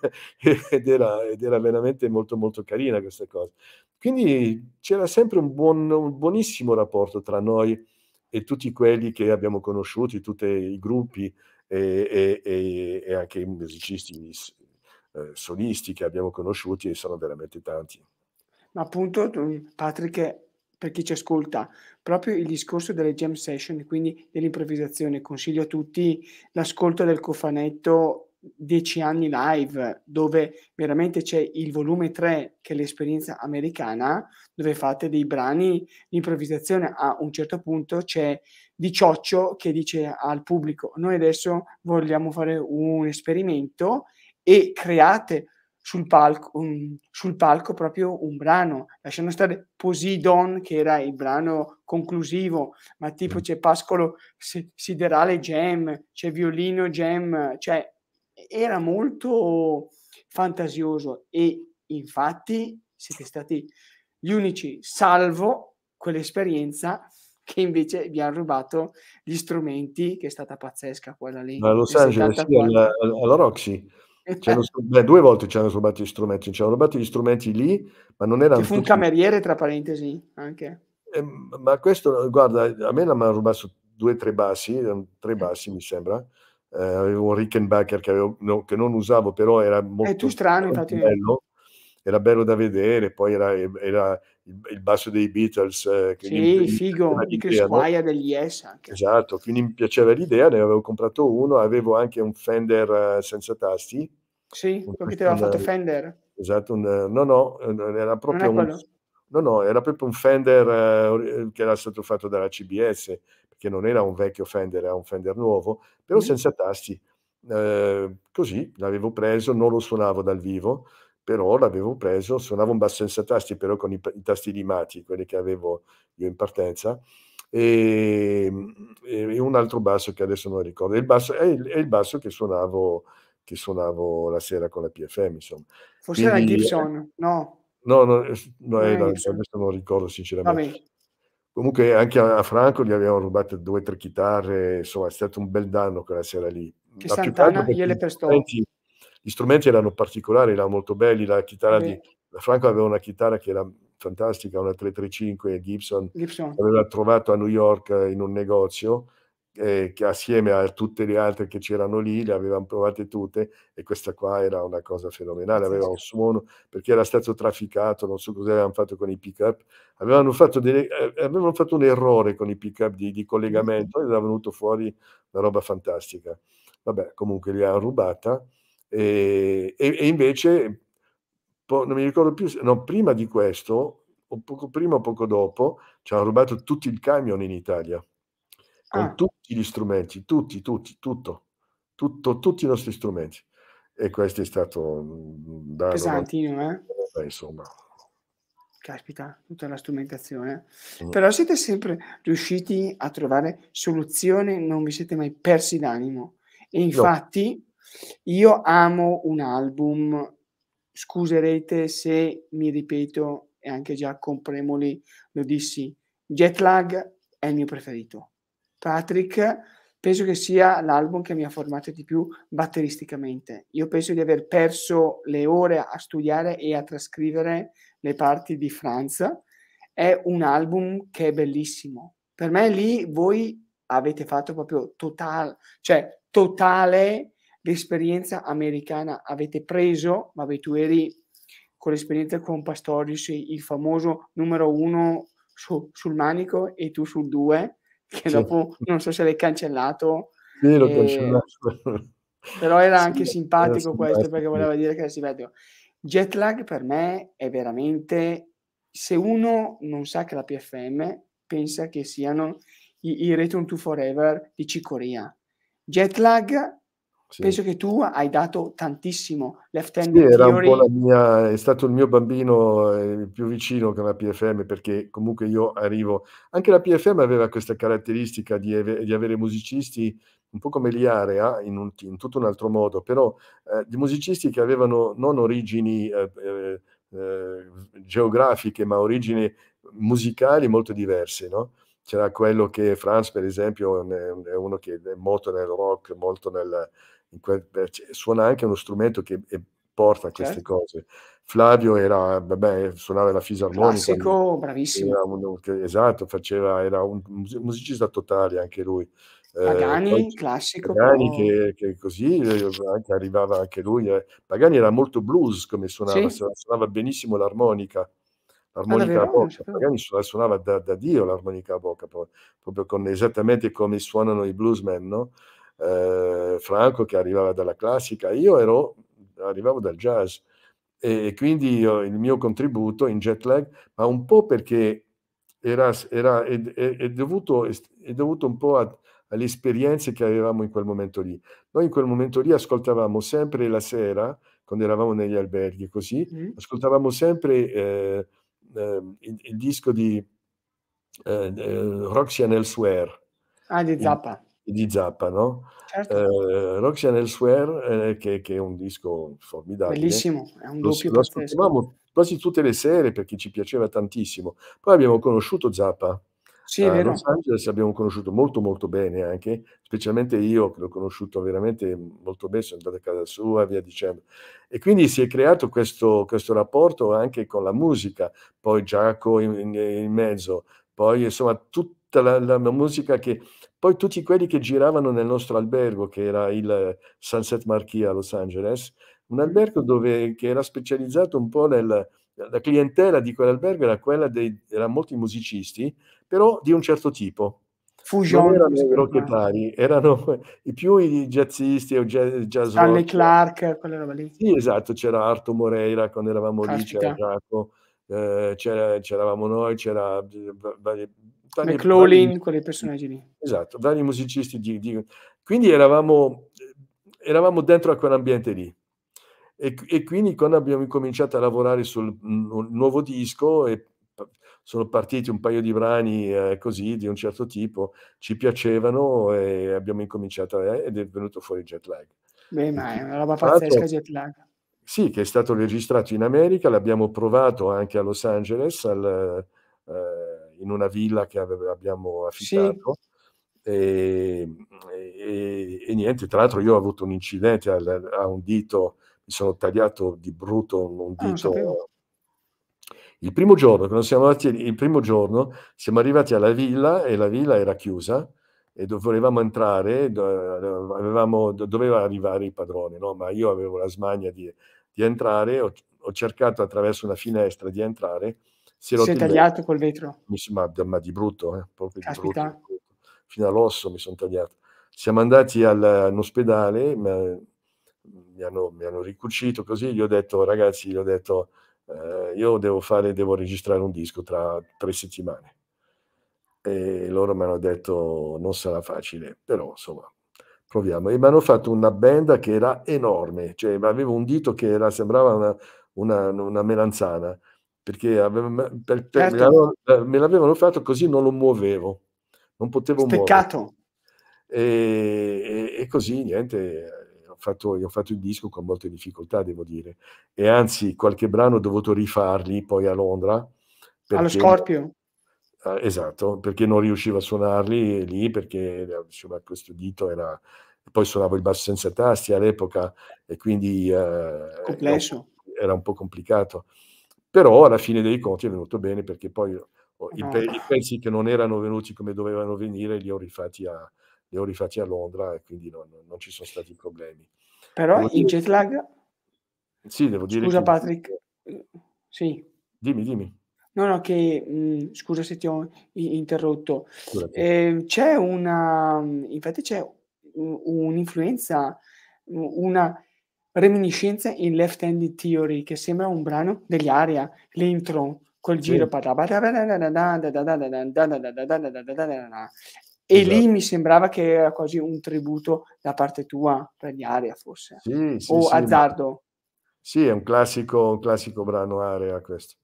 (laughs) ed, era, ed, era, veramente molto, molto carina questa cosa. Quindi c'era sempre un, buon, un buonissimo rapporto tra noi e tutti quelli che abbiamo conosciuto, tutti i gruppi e, e, e anche i musicisti eh, solisti che abbiamo conosciuti, e sono veramente tanti ma appunto Patrick per chi ci ascolta, proprio il discorso delle jam session, quindi dell'improvvisazione, consiglio a tutti l'ascolto del cofanetto 10 anni live, dove veramente c'è il volume 3, che è l'esperienza americana, dove fate dei brani di improvvisazione. A un certo punto c'è Di Cioccio che dice al pubblico, noi adesso vogliamo fare un esperimento e create sul palco, um, sul palco, proprio un brano, lasciando stare Posidon che era il brano conclusivo, ma tipo mm. c'è Pascolo Siderale Gem, c'è Violino Gem, cioè era molto fantasioso e infatti siete stati gli unici, salvo quell'esperienza che invece vi ha rubato gli strumenti, che è stata pazzesca quella lì. Ma lo Los Angeles, sì, alla, alla Roxy. Beh, due volte ci hanno rubato gli strumenti, ci hanno rubato gli strumenti lì, ma non erano... Che fu un cameriere, tra parentesi, anche. Eh, ma questo, guarda, a me mi hanno rubato due o tre bassi, tre eh. bassi mi sembra, eh, avevo un Rickenbacker che, avevo, no, che, non usavo, però era eh, molto... È più strano, infatti. Bello, era bello da vedere, poi era, era il, il basso dei Beatles. Eh, che sì, figo, di Chris Squire degli Yes anche. Esatto, quindi mi piaceva l'idea, ne avevo comprato uno, avevo anche un Fender eh, senza tasti. Sì, perché che ti aveva fatto Fender. Esatto, un, eh, no, no, era proprio un... No, no, era proprio un Fender eh, che era stato fatto dalla CBS, perché non era un vecchio Fender, era un Fender nuovo, però mm-hmm. senza tasti. Eh, così l'avevo preso, non lo suonavo dal vivo, però l'avevo preso, suonavo un basso senza tasti, però con i, i tasti limati, quelli che avevo io in partenza, ehm, e, e, un altro basso che adesso non ricordo. Il basso, è, il, è il basso che suonavo, che suonavo la sera con la PFM, insomma. Forse Quindi, era eh, Gibson, no? No, no, eh, no eh, era, adesso non ricordo sinceramente. Vabbè. Comunque anche a, Franco gli avevano rubato due o tre chitarre, insomma è stato un bel danno quella sera lì. Che la Santana gliele prestò. Parenti, gli strumenti erano particolari, erano molto belli, la chitarra sì. di Franco aveva una chitarra che era fantastica, una 335 Gibson, Gibson. aveva trovato a New York eh, in un negozio eh, che assieme a tutte le altre che c'erano lì, le avevano provate tutte e questa qua era una cosa fenomenale, aveva un suono perché era stato trafficato, non so cosa avevano fatto con i pick-up, avevano, eh, avevano fatto, un errore con i pick-up di, di, collegamento ed era venuto fuori una roba fantastica. Vabbè, comunque li hanno rubata Ehm, e, e, invece, non mi ricordo più, no, prima di questo, o poco prima o poco dopo, ci hanno rubato tutto il camion in Italia, con ah. tutti gli strumenti, tutti, tutti, tutto, tutto, tutti i nostri strumenti. E questo è stato da pesantino, non... eh? Insomma. Caspita, tutta la strumentazione. Eh. Mm. Però siete sempre riusciti a trovare soluzione, non vi siete mai persi d'animo. E infatti... No io amo un album, scuserete se mi ripeto e anche con Premoli lo dissi, Jetlag è il mio preferito. Patrick penso che sia l'album che mi ha formato di più batteristicamente. Io penso di aver perso le ore a studiare e a trascrivere le parti di Franz. È un album che è bellissimo. Per me lì voi avete fatto proprio totale, cioè totale l'esperienza americana avete preso, vabbè tu eri con l'esperienza con Pastorius il famoso numero uno su, sul manico e tu sul due, che sì. dopo non so se l'hai cancellato. Sì, l'ho eh, cancellato. Però era sì, anche simpatico, era simpatico questo perché voleva dire che era simpatico. Jet lag per me è veramente, se uno non sa che la PFM pensa che siano i, i Return to Forever di Cicoria. Jet lag sì. Penso che tu hai dato tantissimo. Left hand sì, era un po' la mia, è stato il mio bambino eh, più vicino che la PFM perché comunque io arrivo. Anche la PFM aveva questa caratteristica di, ave, di avere musicisti un po' come l'IAREA eh, in, un, in tutto un altro modo, però eh, di musicisti che avevano non origini eh, eh, eh geografiche ma origini musicali molto diverse, no? C'era quello che Franz, per esempio, è uno che è molto nel rock, molto nel, quel, suona anche uno strumento che è, porta a queste certo. cose. Flavio era, vabbè, suonava la fisarmonica. Classico, bravissimo. Un, esatto, faceva, era un musicista totale anche lui. Eh, Pagani, eh, classico. Pagani che, che, così eh, anche arrivava anche lui. Eh. Pagani era molto blues come suonava, sì. suonava benissimo l'armonica. Ah, l'armonica ah, a bocca, Pagani suonava da, da Dio l'armonica a bocca, proprio con, esattamente come suonano i bluesmen, no? eh, Franco che arrivava dalla classica, io ero, arrivavo dal jazz e, e quindi io, il mio contributo in jet lag, ma un po' perché era, era è, è, dovuto, è, dovuto, un po' a, alle esperienze che avevamo in quel momento lì. Noi in quel momento lì ascoltavamo sempre la sera, quando eravamo negli alberghi così, mm. ascoltavamo sempre eh, eh, il, il, disco di eh, eh, Roxy and Elsewhere. Ah, di Zappa di Zappa, no? Certo. Eh, Roxy Elsewhere, eh, che, che, è un disco formidabile. Bellissimo, è un doppio lo, lo ascoltavamo quasi tutte le sere perché ci piaceva tantissimo. Poi abbiamo conosciuto Zappa. Sì, a Los Angeles abbiamo conosciuto molto molto bene anche, specialmente io che l'ho conosciuto veramente molto bene, sono andato a casa sua, via dicendo. E quindi si è creato questo, questo rapporto anche con la musica, poi Giacomo in, in, in mezzo, poi insomma tutto tutta la, la, musica che... Poi tutti quelli che giravano nel nostro albergo, che era il eh, Sunset Marquis a Los Angeles, un albergo dove, che era specializzato un po' nel... La clientela di quell'albergo era quella dei... erano molti musicisti, però di un certo tipo. Fusion, non erano (laughs) i rockettari, erano più i jazzisti o jazz Stanley Clark, quella roba lì. Sì, esatto, c'era Arto Moreira quando eravamo Caspita. lì, c'era Giacomo, eh, c'era, c'eravamo noi, c'era eh, vari, McLaughlin, quei personaggi lì. Esatto, vari musicisti. Di, di... Quindi eravamo, eravamo dentro a quell'ambiente lì. E, e, quindi quando abbiamo incominciato a lavorare sul nuovo disco e sono partiti un paio di brani eh, così di un certo tipo, ci piacevano e abbiamo incominciato eh, ed è venuto fuori Jet Lag. Beh, ma è una roba pazzesca Jet Lag. Sì, che è stato registrato in America, l'abbiamo provato anche a Los Angeles al, eh, in una villa che ave- abbiamo affittato. Sì. Ehm, e, e, e, niente, tra l'altro io ho avuto un incidente a, a un dito, mi sono tagliato di brutto un ah, dito. Ah, il primo giorno, quando siamo andati, il primo giorno siamo arrivati alla villa e la villa era chiusa e dovevamo entrare, dovevamo, doveva arrivare il padrone, no? ma io avevo la smania di, di entrare, ho, ho cercato attraverso una finestra di entrare si è, si è tagliato col vetro. Mi, ma, ma di brutto, eh, proprio Caspita. di brutto. Fino all'osso mi sono tagliato. Siamo andati all'ospedale, mm, mi, hanno, mi hanno ricucito così, gli ho detto, ragazzi, gli ho detto, eh, io devo, fare, devo registrare un disco tra tre settimane. E loro mi hanno detto, non sarà facile, però insomma, proviamo. E mi hanno fatto una benda che era enorme, cioè avevo un dito che era, sembrava una, una, una melanzana perché aveva, per, per, certo. Eh, me l'avevano fatto così non lo muovevo, non potevo Steccato. E, e, e, così niente, ho fatto, ho fatto, il disco con molte difficoltà, devo dire. E anzi, qualche brano ho dovuto rifarli poi a Londra. Perché, Allo Scorpio. Eh, esatto, perché non riuscivo a suonarli lì, perché insomma, questo dito era... Poi suonavo il basso senza tasti all'epoca e quindi... Eh, Era un po' complicato però alla fine dei conti è venuto bene perché poi oh, oh i, pe- esatto. i, pezzi che non erano venuti come dovevano venire li ho rifatti a, ho rifatti a Londra e quindi non, non, ci sono stati problemi. Però devo il dire... jet lag? Sì, devo dire. Scusa che... Patrick, eh, sì. Dimmi, dimmi. No, no, che mh, mm, scusa se ti ho interrotto. Eh, c'è una, mm, infatti c'è un'influenza, una Reminiscenze in Left Hand Theory, che sembra un brano degli Aria, l'intro col giro e lì mi sembrava che era quasi un tributo da parte tua per gli Aria, forse. Sì, o Azzardo. Sì, è un classico, brano Aria questo.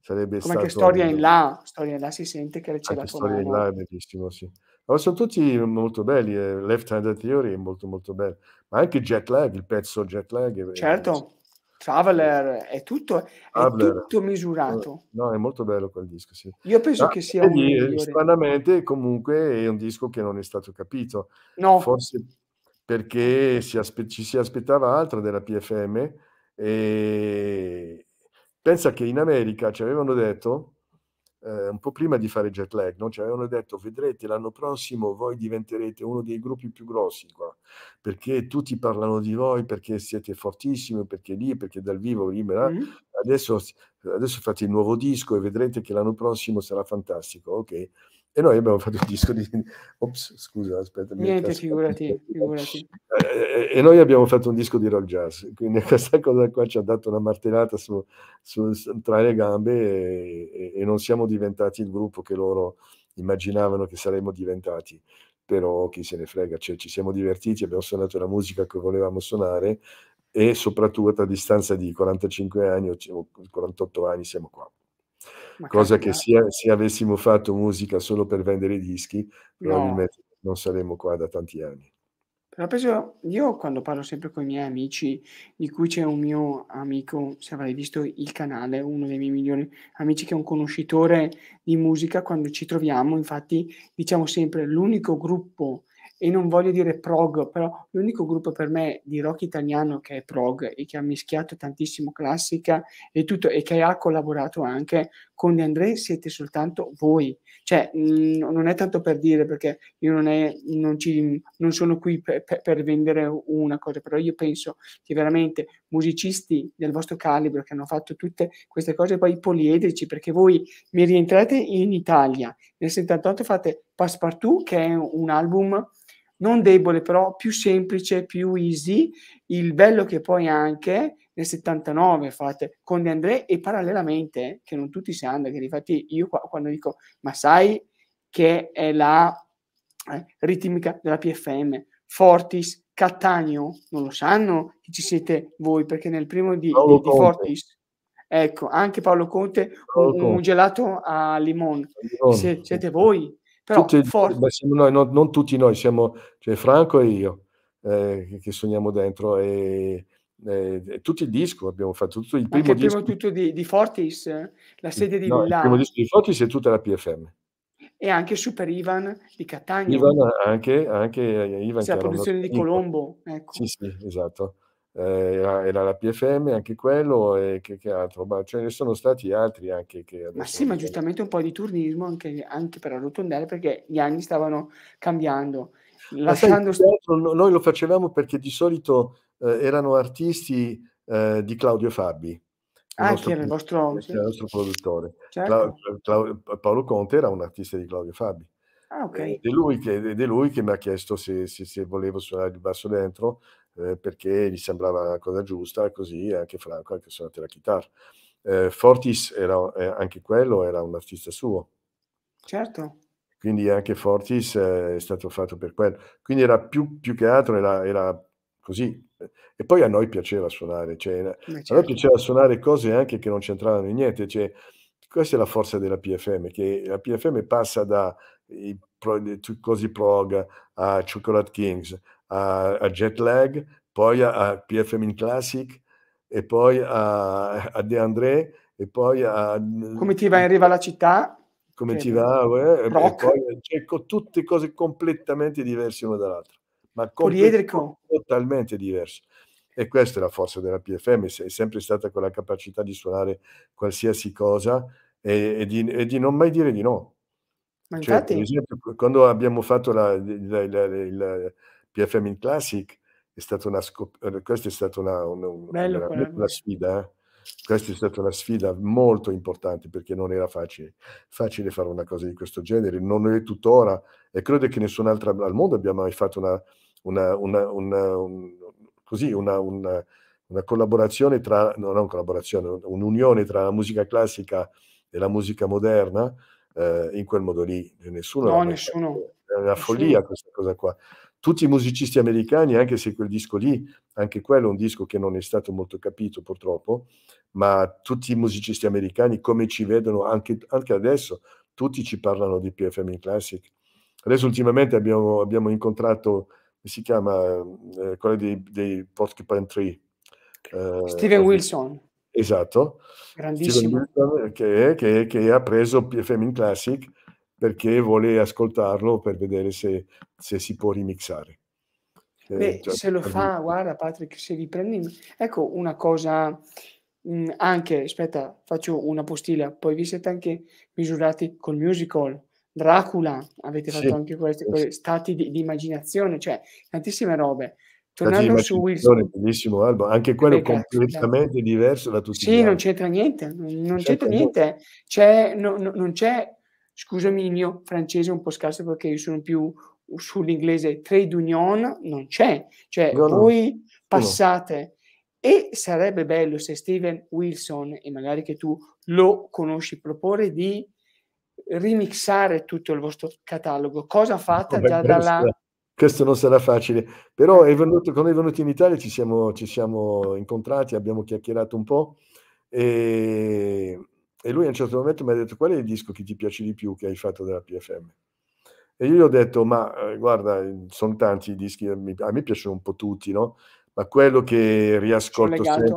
Sarebbe Come stato... che Storia in là, Storia in là si sente che c'è la Storia in là è bellissimo, sì. Oh, sono tutti molto belli, eh, Left Handed Theory è molto molto bello, ma anche Jet Lag, il pezzo Jet Lag. È, certo, Traveler, è tutto, è tutto misurato. No, no, è molto bello quel disco, sì. Io penso no, che sia quindi, un... Stranamente comunque è un disco che non è stato capito. No. Forse perché si aspe- ci si aspettava altro della PFM e pensa che in America ci avevano detto eh, un po' prima di fare jet lag, no? ci cioè, avevano detto vedrete l'anno prossimo voi diventerete uno dei gruppi più grossi qua, perché tutti parlano di voi, perché siete fortissimi, perché lì, perché dal vivo, lì, eh, mm. adesso, adesso fate il nuovo disco e vedrete che l'anno prossimo sarà fantastico, ok? E noi abbiamo fatto il disco di... Ops, scusa, aspetta. Niente, figurati, figurati. Eh, eh, e noi abbiamo fatto un disco di rock jazz, quindi (laughs) questa cosa qua ci ha dato una martellata su, su, tra le gambe e, e, non siamo diventati il gruppo che loro immaginavano che saremmo diventati. Però chi se ne frega, cioè, ci siamo divertiti, abbiamo suonato la musica che volevamo suonare e soprattutto a distanza di 45 anni o 48 anni siamo qua cosa che sia, se avessimo fatto musica solo per vendere dischi, probabilmente non saremmo qua da tanti anni. Però penso, io quando parlo sempre con i miei amici, di cui c'è un mio amico, se avrai visto il canale, uno dei miei migliori amici che è un conoscitore di musica, quando ci troviamo, infatti diciamo sempre l'unico gruppo, e non voglio dire prog, però l'unico gruppo per me di rock italiano che è prog e che ha mischiato tantissimo classica e tutto e che ha collaborato anche con De André siete soltanto voi. Cioè, mh, mm, non è tanto per dire, perché io non, è, non, ci, non sono qui per, per, per, vendere una cosa, però io penso che veramente musicisti del vostro calibro che hanno fatto tutte queste cose, poi poliedrici, perché voi mi rientrate in Italia, nel 78 fate Passepartout, che è un album non debole però più semplice, più easy, il bello che poi anche nel 79 fate con De André e parallelamente, che non tutti sanno, che infatti io qua, quando dico ma sai che è la eh, ritmica della PFM, Fortis, Cattaneo, non lo sanno che ci siete voi perché nel primo di, di, di Fortis... Ecco, anche Paolo Conte, Paolo un, Conte. un, gelato a limone. Se, siete voi però tutti, for- noi, non, non, tutti noi, siamo cioè Franco e io eh, che sogniamo dentro. E, eh, tutto il disco abbiamo fatto tutto il primo, primo disco di, di, Fortis la sede di no, Milano il primo disco di Fortis è tutta la PFM e anche Super Ivan di Catania Ivan anche, anche eh, Ivan sì, la produzione di Colombo ecco. sì sì esatto eh, era la PFM anche quello e che, che altro, ma ce ne sono stati altri anche che... Ma sì, ma giustamente un po' di turnismo anche, anche per arrotondare perché gli anni stavano cambiando. Lasciando... Sai, noi lo facevamo perché di solito eh, erano artisti eh, di Claudio Fabi. Ah, che era il vostro, sì. nostro produttore. Certo. Cla- Cla- Paolo Conte era un artista di Claudio Fabi. Ah, okay. Eh, è lui che, che mi ha chiesto se, se, se volevo suonare il basso dentro eh, perché gli sembrava la cosa giusta, così anche Franco, anche suonate la chitarra. Eh, Fortis era, eh, anche quello era un artista suo. Certo. Quindi anche Fortis eh, è stato fatto per quello. Quindi era più, più che altro, era, era così. E poi a noi piaceva suonare, cioè, certo. a noi certo. piaceva suonare cose anche che non c'entravano in niente. Cioè, questa è la forza della PFM, che la PFM passa da i pro, cosi prog a Chocolate Kings a, a Jet poi a, a PFM Classic e poi a, a De André e poi a... Come ti va in riva alla città? Come cioè, ti va? Eh, poi, cioè, tutte cose completamente diverse una dall'altra, ma totalmente diverse. E questa è la forza della PFM, è sempre stata quella capacità di suonare qualsiasi cosa e, e, di, e di, non mai dire di no. Ma cioè, infatti... per esempio, quando abbiamo fatto la, la, la, la PFM in Classic è stata una, scoperta, eh, questa è stata una, una, una, una sfida. Eh. Questa è stata una sfida molto importante perché non era facile, facile fare una cosa di questo genere, non è tuttora e credo che nessun'altra al mondo abbia mai fatto una, una, una, una, un, così, una, una, una, collaborazione tra, no, non collaborazione, un'unione tra la musica classica e la musica moderna eh, in quel modo lì. Nessuno. No, nessuno. È una nessuno. follia questa cosa qua tutti i musicisti americani, anche se quel disco lì, anche quello è un disco che non è stato molto capito purtroppo, ma tutti i musicisti americani come ci vedono anche, anche adesso, tutti ci parlano di PFM Classic. Adesso ultimamente abbiamo, abbiamo incontrato, si chiama, eh, quello dei, dei Porcupine Tree. Eh, Steven eh, Wilson. Esatto. Grandissimo. Wilson, che, che, che ha preso PFM Classic perché vuole ascoltarlo per vedere se, se si può remixare. Eh, Beh, cioè, se lo fa, guarda Patrick, se riprendi... Ecco una cosa, mh, mm, anche, aspetta, faccio una postilla, poi vi siete anche misurati col musical, Dracula, avete fatto sì, anche questi sì. stati di, di, immaginazione, cioè tantissime robe. Tornando su Wilson... Bellissimo album, anche quello è completamente diverso da tutti Sì, non c'entra niente, non, non c'entra niente, c'è, no, no, non c'è Scusami, il mio francese è un po' scarso perché io sono più sull'inglese trade union, non c'è, cioè no, voi no. passate. E sarebbe bello se Steven Wilson, e magari che tu lo conosci, proporre di remixare tutto il vostro catalogo, cosa fatta Vabbè, già dalla... Questo, questo non sarà facile, però è venuto, quando è venuto in Italia ci siamo, ci siamo incontrati, abbiamo chiacchierato un po' e e lui a un certo momento mi ha detto qual è il disco che ti piace di più che hai fatto della PFM? E io gli ho detto, ma eh, guarda, sono tanti i dischi, a me, piacciono un po' tutti, no? Ma quello che riascolto sempre,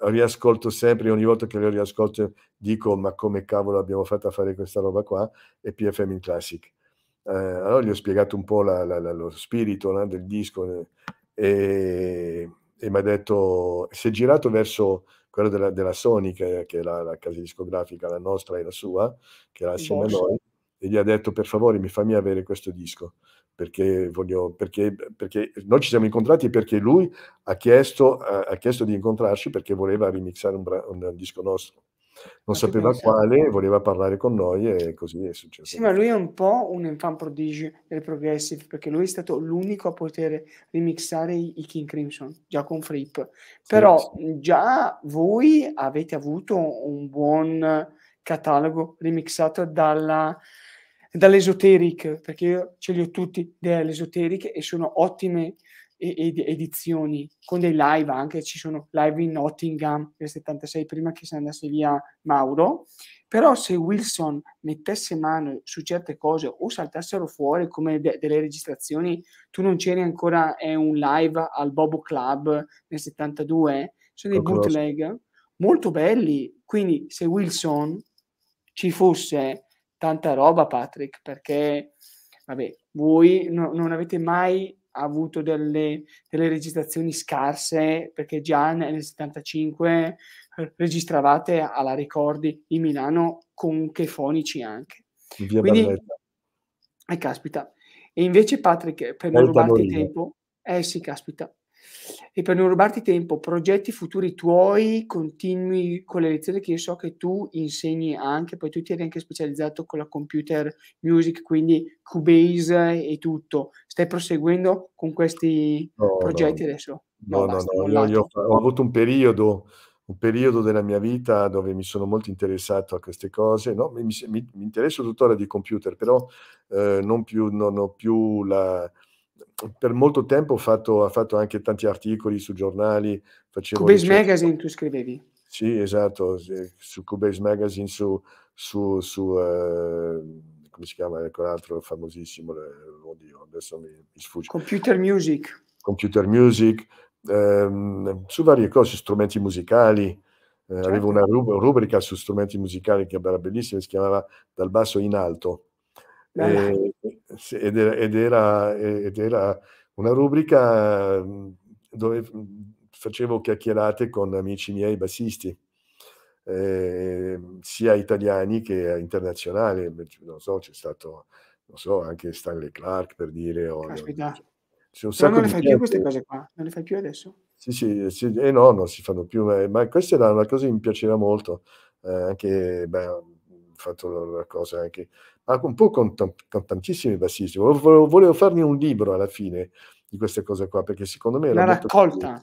riascolto sempre, ogni volta che lo riascolto dico ma come cavolo abbiamo fatto a fare questa roba qua, è PFM in Classic. Eh, allora gli ho spiegato un po' la, la, la, lo spirito no, del disco eh, e, e mi ha detto, si è girato verso quello della, della Sony, che, che è la, la, casa discografica, la nostra e la sua, che era assieme Boss. a boh, noi, e gli ha detto per favore mi fammi avere questo disco. Perché, voglio, perché, perché noi ci siamo incontrati perché lui ha chiesto, ha, ha chiesto di incontrarci perché voleva remixare un, bra- un disco nostro non sapeva quale, voleva parlare con noi e così è successo. Sì, ma lui è un po' un infant prodigio del progressive, perché lui è stato l'unico a poter remixare i, i King Crimson, già con Fripp. Però sì, sì. già voi avete avuto un buon catalogo remixato dalla dall'esoteric, perché io ce li ho tutti dell'esoteric e sono ottime ed- edizioni con dei live anche, ci sono live in Nottingham nel 76 prima che se ne andasse via Mauro, però se Wilson mettesse mano su certe cose o saltassero fuori come de- delle registrazioni, tu non c'eri ancora, è un live al Bobo Club nel 72, sono dei bootleg molto belli, quindi se Wilson ci fosse tanta roba Patrick, perché vabbè, voi no- non avete mai ha avuto delle, delle registrazioni scarse perché già nel 75 eh, registravate alla Ricordi in Milano con che fonici anche. Via Quindi, Eh, caspita. E invece Patrick, per non rubarti tempo, eh sì, caspita. E per non rubarti tempo, progetti futuri tuoi, continui con le lezioni che io so che tu insegni anche, poi tu ti eri anche specializzato con la computer music, quindi Cubase e tutto. Stai proseguendo con questi no, progetti no. adesso? No, no, basta, no, no io, ho, ho avuto un periodo un periodo della mia vita dove mi sono molto interessato a queste cose. No? Mi, mi, mi, interesso tuttora di computer, però eh, non più, non ho più la, per molto tempo ho fatto, ho fatto, anche tanti articoli su giornali. Cubase Magazine tu scrivevi? Sì, esatto, su Cubase Magazine, su, su, su uh, come si chiama quell'altro ecco, famosissimo, oddio, adesso mi, mi sfugge. Computer Music. Computer Music, ehm, su varie cose, strumenti musicali. Eh, certo. Avevo una rubrica su strumenti musicali che era bellissima, si chiamava Dal basso in alto. E, ed era, ed, era, ed era, una rubrica mhmm, dove mhmm, facevo chiacchierate con amici miei bassisti, eh, sia italiani che internazionali. Non so, c'è stato, non so, anche Stanley Clark per dire. Oh, Caspita. C'è un sacco non le fai più queste cose qua? Non le fai più adesso? Sì, sì, sì e eh no, non si fanno più, ma, ma, questa era una cosa che mi piaceva molto. Eh, anche, beh, ho fatto la cosa anche Ah, un po' con, con tantissimi bassisti. Volevo, volevo, farne un libro alla fine di queste cose qua, perché secondo me... Una raccolta.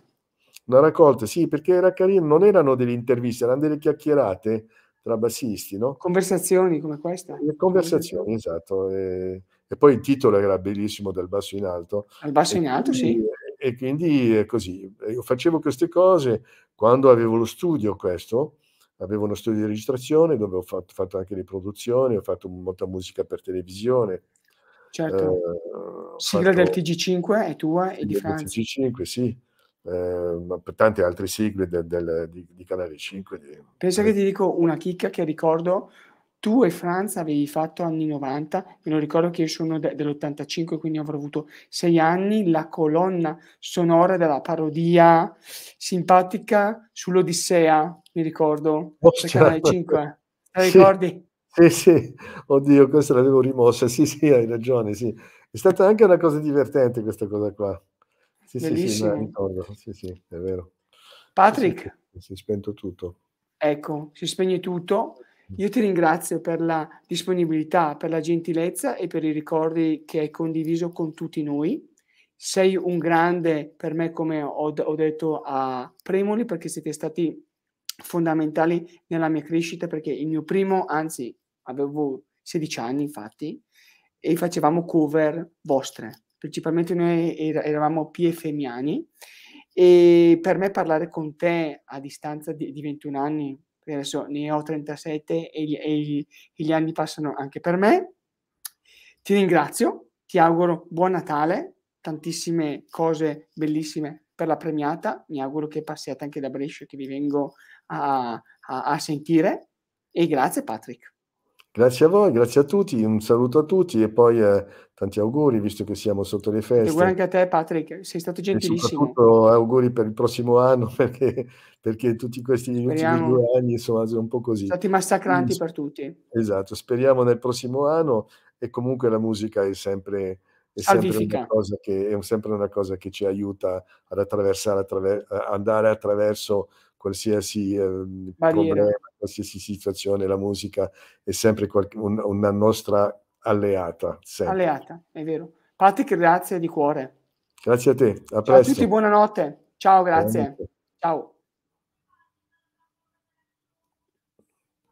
Una raccolta, sì, perché era carino, non erano delle interviste, erano delle chiacchierate tra bassisti, no? Conversazioni come questa. Le conversazioni, esatto. E, e, poi il titolo era bellissimo, dal basso in alto. Al basso in alto, quindi, sì e quindi è così. Io facevo queste cose quando avevo lo studio, questo, avevo uno studio di registrazione dove ho fatto, fatto anche le produzioni, ho fatto molta musica per televisione. Certo, eh, sigla del TG5 è tua e di Franza. TG5, sì, eh, ma per tante altre sigle del, del, di, di, Canale 5. Di, Penso eh. che ti dico una chicca che ricordo, tu e Franza avevi fatto anni 90, e non ricordo che io sono de- dell'85, quindi avrò avuto sei anni, la colonna sonora della parodia simpatica sull'Odissea mi ricordo, oh, certo. Canale 5, te sì, ricordi? Sì, sì, oddio, questa l'avevo rimossa, sì, sì, hai ragione, sì. È stata anche una cosa divertente questa cosa qua. Sì, Bellissimo. sì, sì, ricordo, sì, sì, è vero. Patrick? sì, si è spento tutto. Ecco, si spegne tutto. Io ti ringrazio per la disponibilità, per la gentilezza e per i ricordi che hai condiviso con tutti noi. Sei un grande, per me, come ho, ho detto a Premoli, perché siete stati fondamentali nella mia crescita perché il mio primo, anzi avevo 16 anni infatti, e facevamo cover vostre, principalmente noi eravamo PFMiani e per me parlare con te a distanza di, di 21 anni, adesso ne ho 37 e, e, e gli anni passano anche per me, ti ringrazio, ti auguro buon Natale, tantissime cose bellissime per la premiata, mi auguro che passiate anche da Brescia che vi vengo a, a, a sentire e grazie Patrick. Grazie a voi, grazie a tutti, un saluto a tutti e poi eh, tanti auguri visto che siamo sotto le feste. Auguri anche a te Patrick, sei stato gentilissimo. E soprattutto auguri per il prossimo anno (laughs) perché, perché tutti questi speriamo. ultimi due anni insomma sono un po' così. Stati massacranti Quindi, per tutti. Esatto, speriamo nel prossimo anno e comunque la musica è sempre, è sempre, una, cosa che, è sempre una cosa che ci aiuta ad attraversare, attraver- andare attraverso qualsiasi eh, problema, qualsiasi situazione, la musica è sempre qual- un, una nostra alleata. Sempre. Alleata, è vero. Patti, grazie di cuore. Grazie a te, a Ciao presto. a tutti, buonanotte. Ciao, grazie. Buonanotte. Ciao.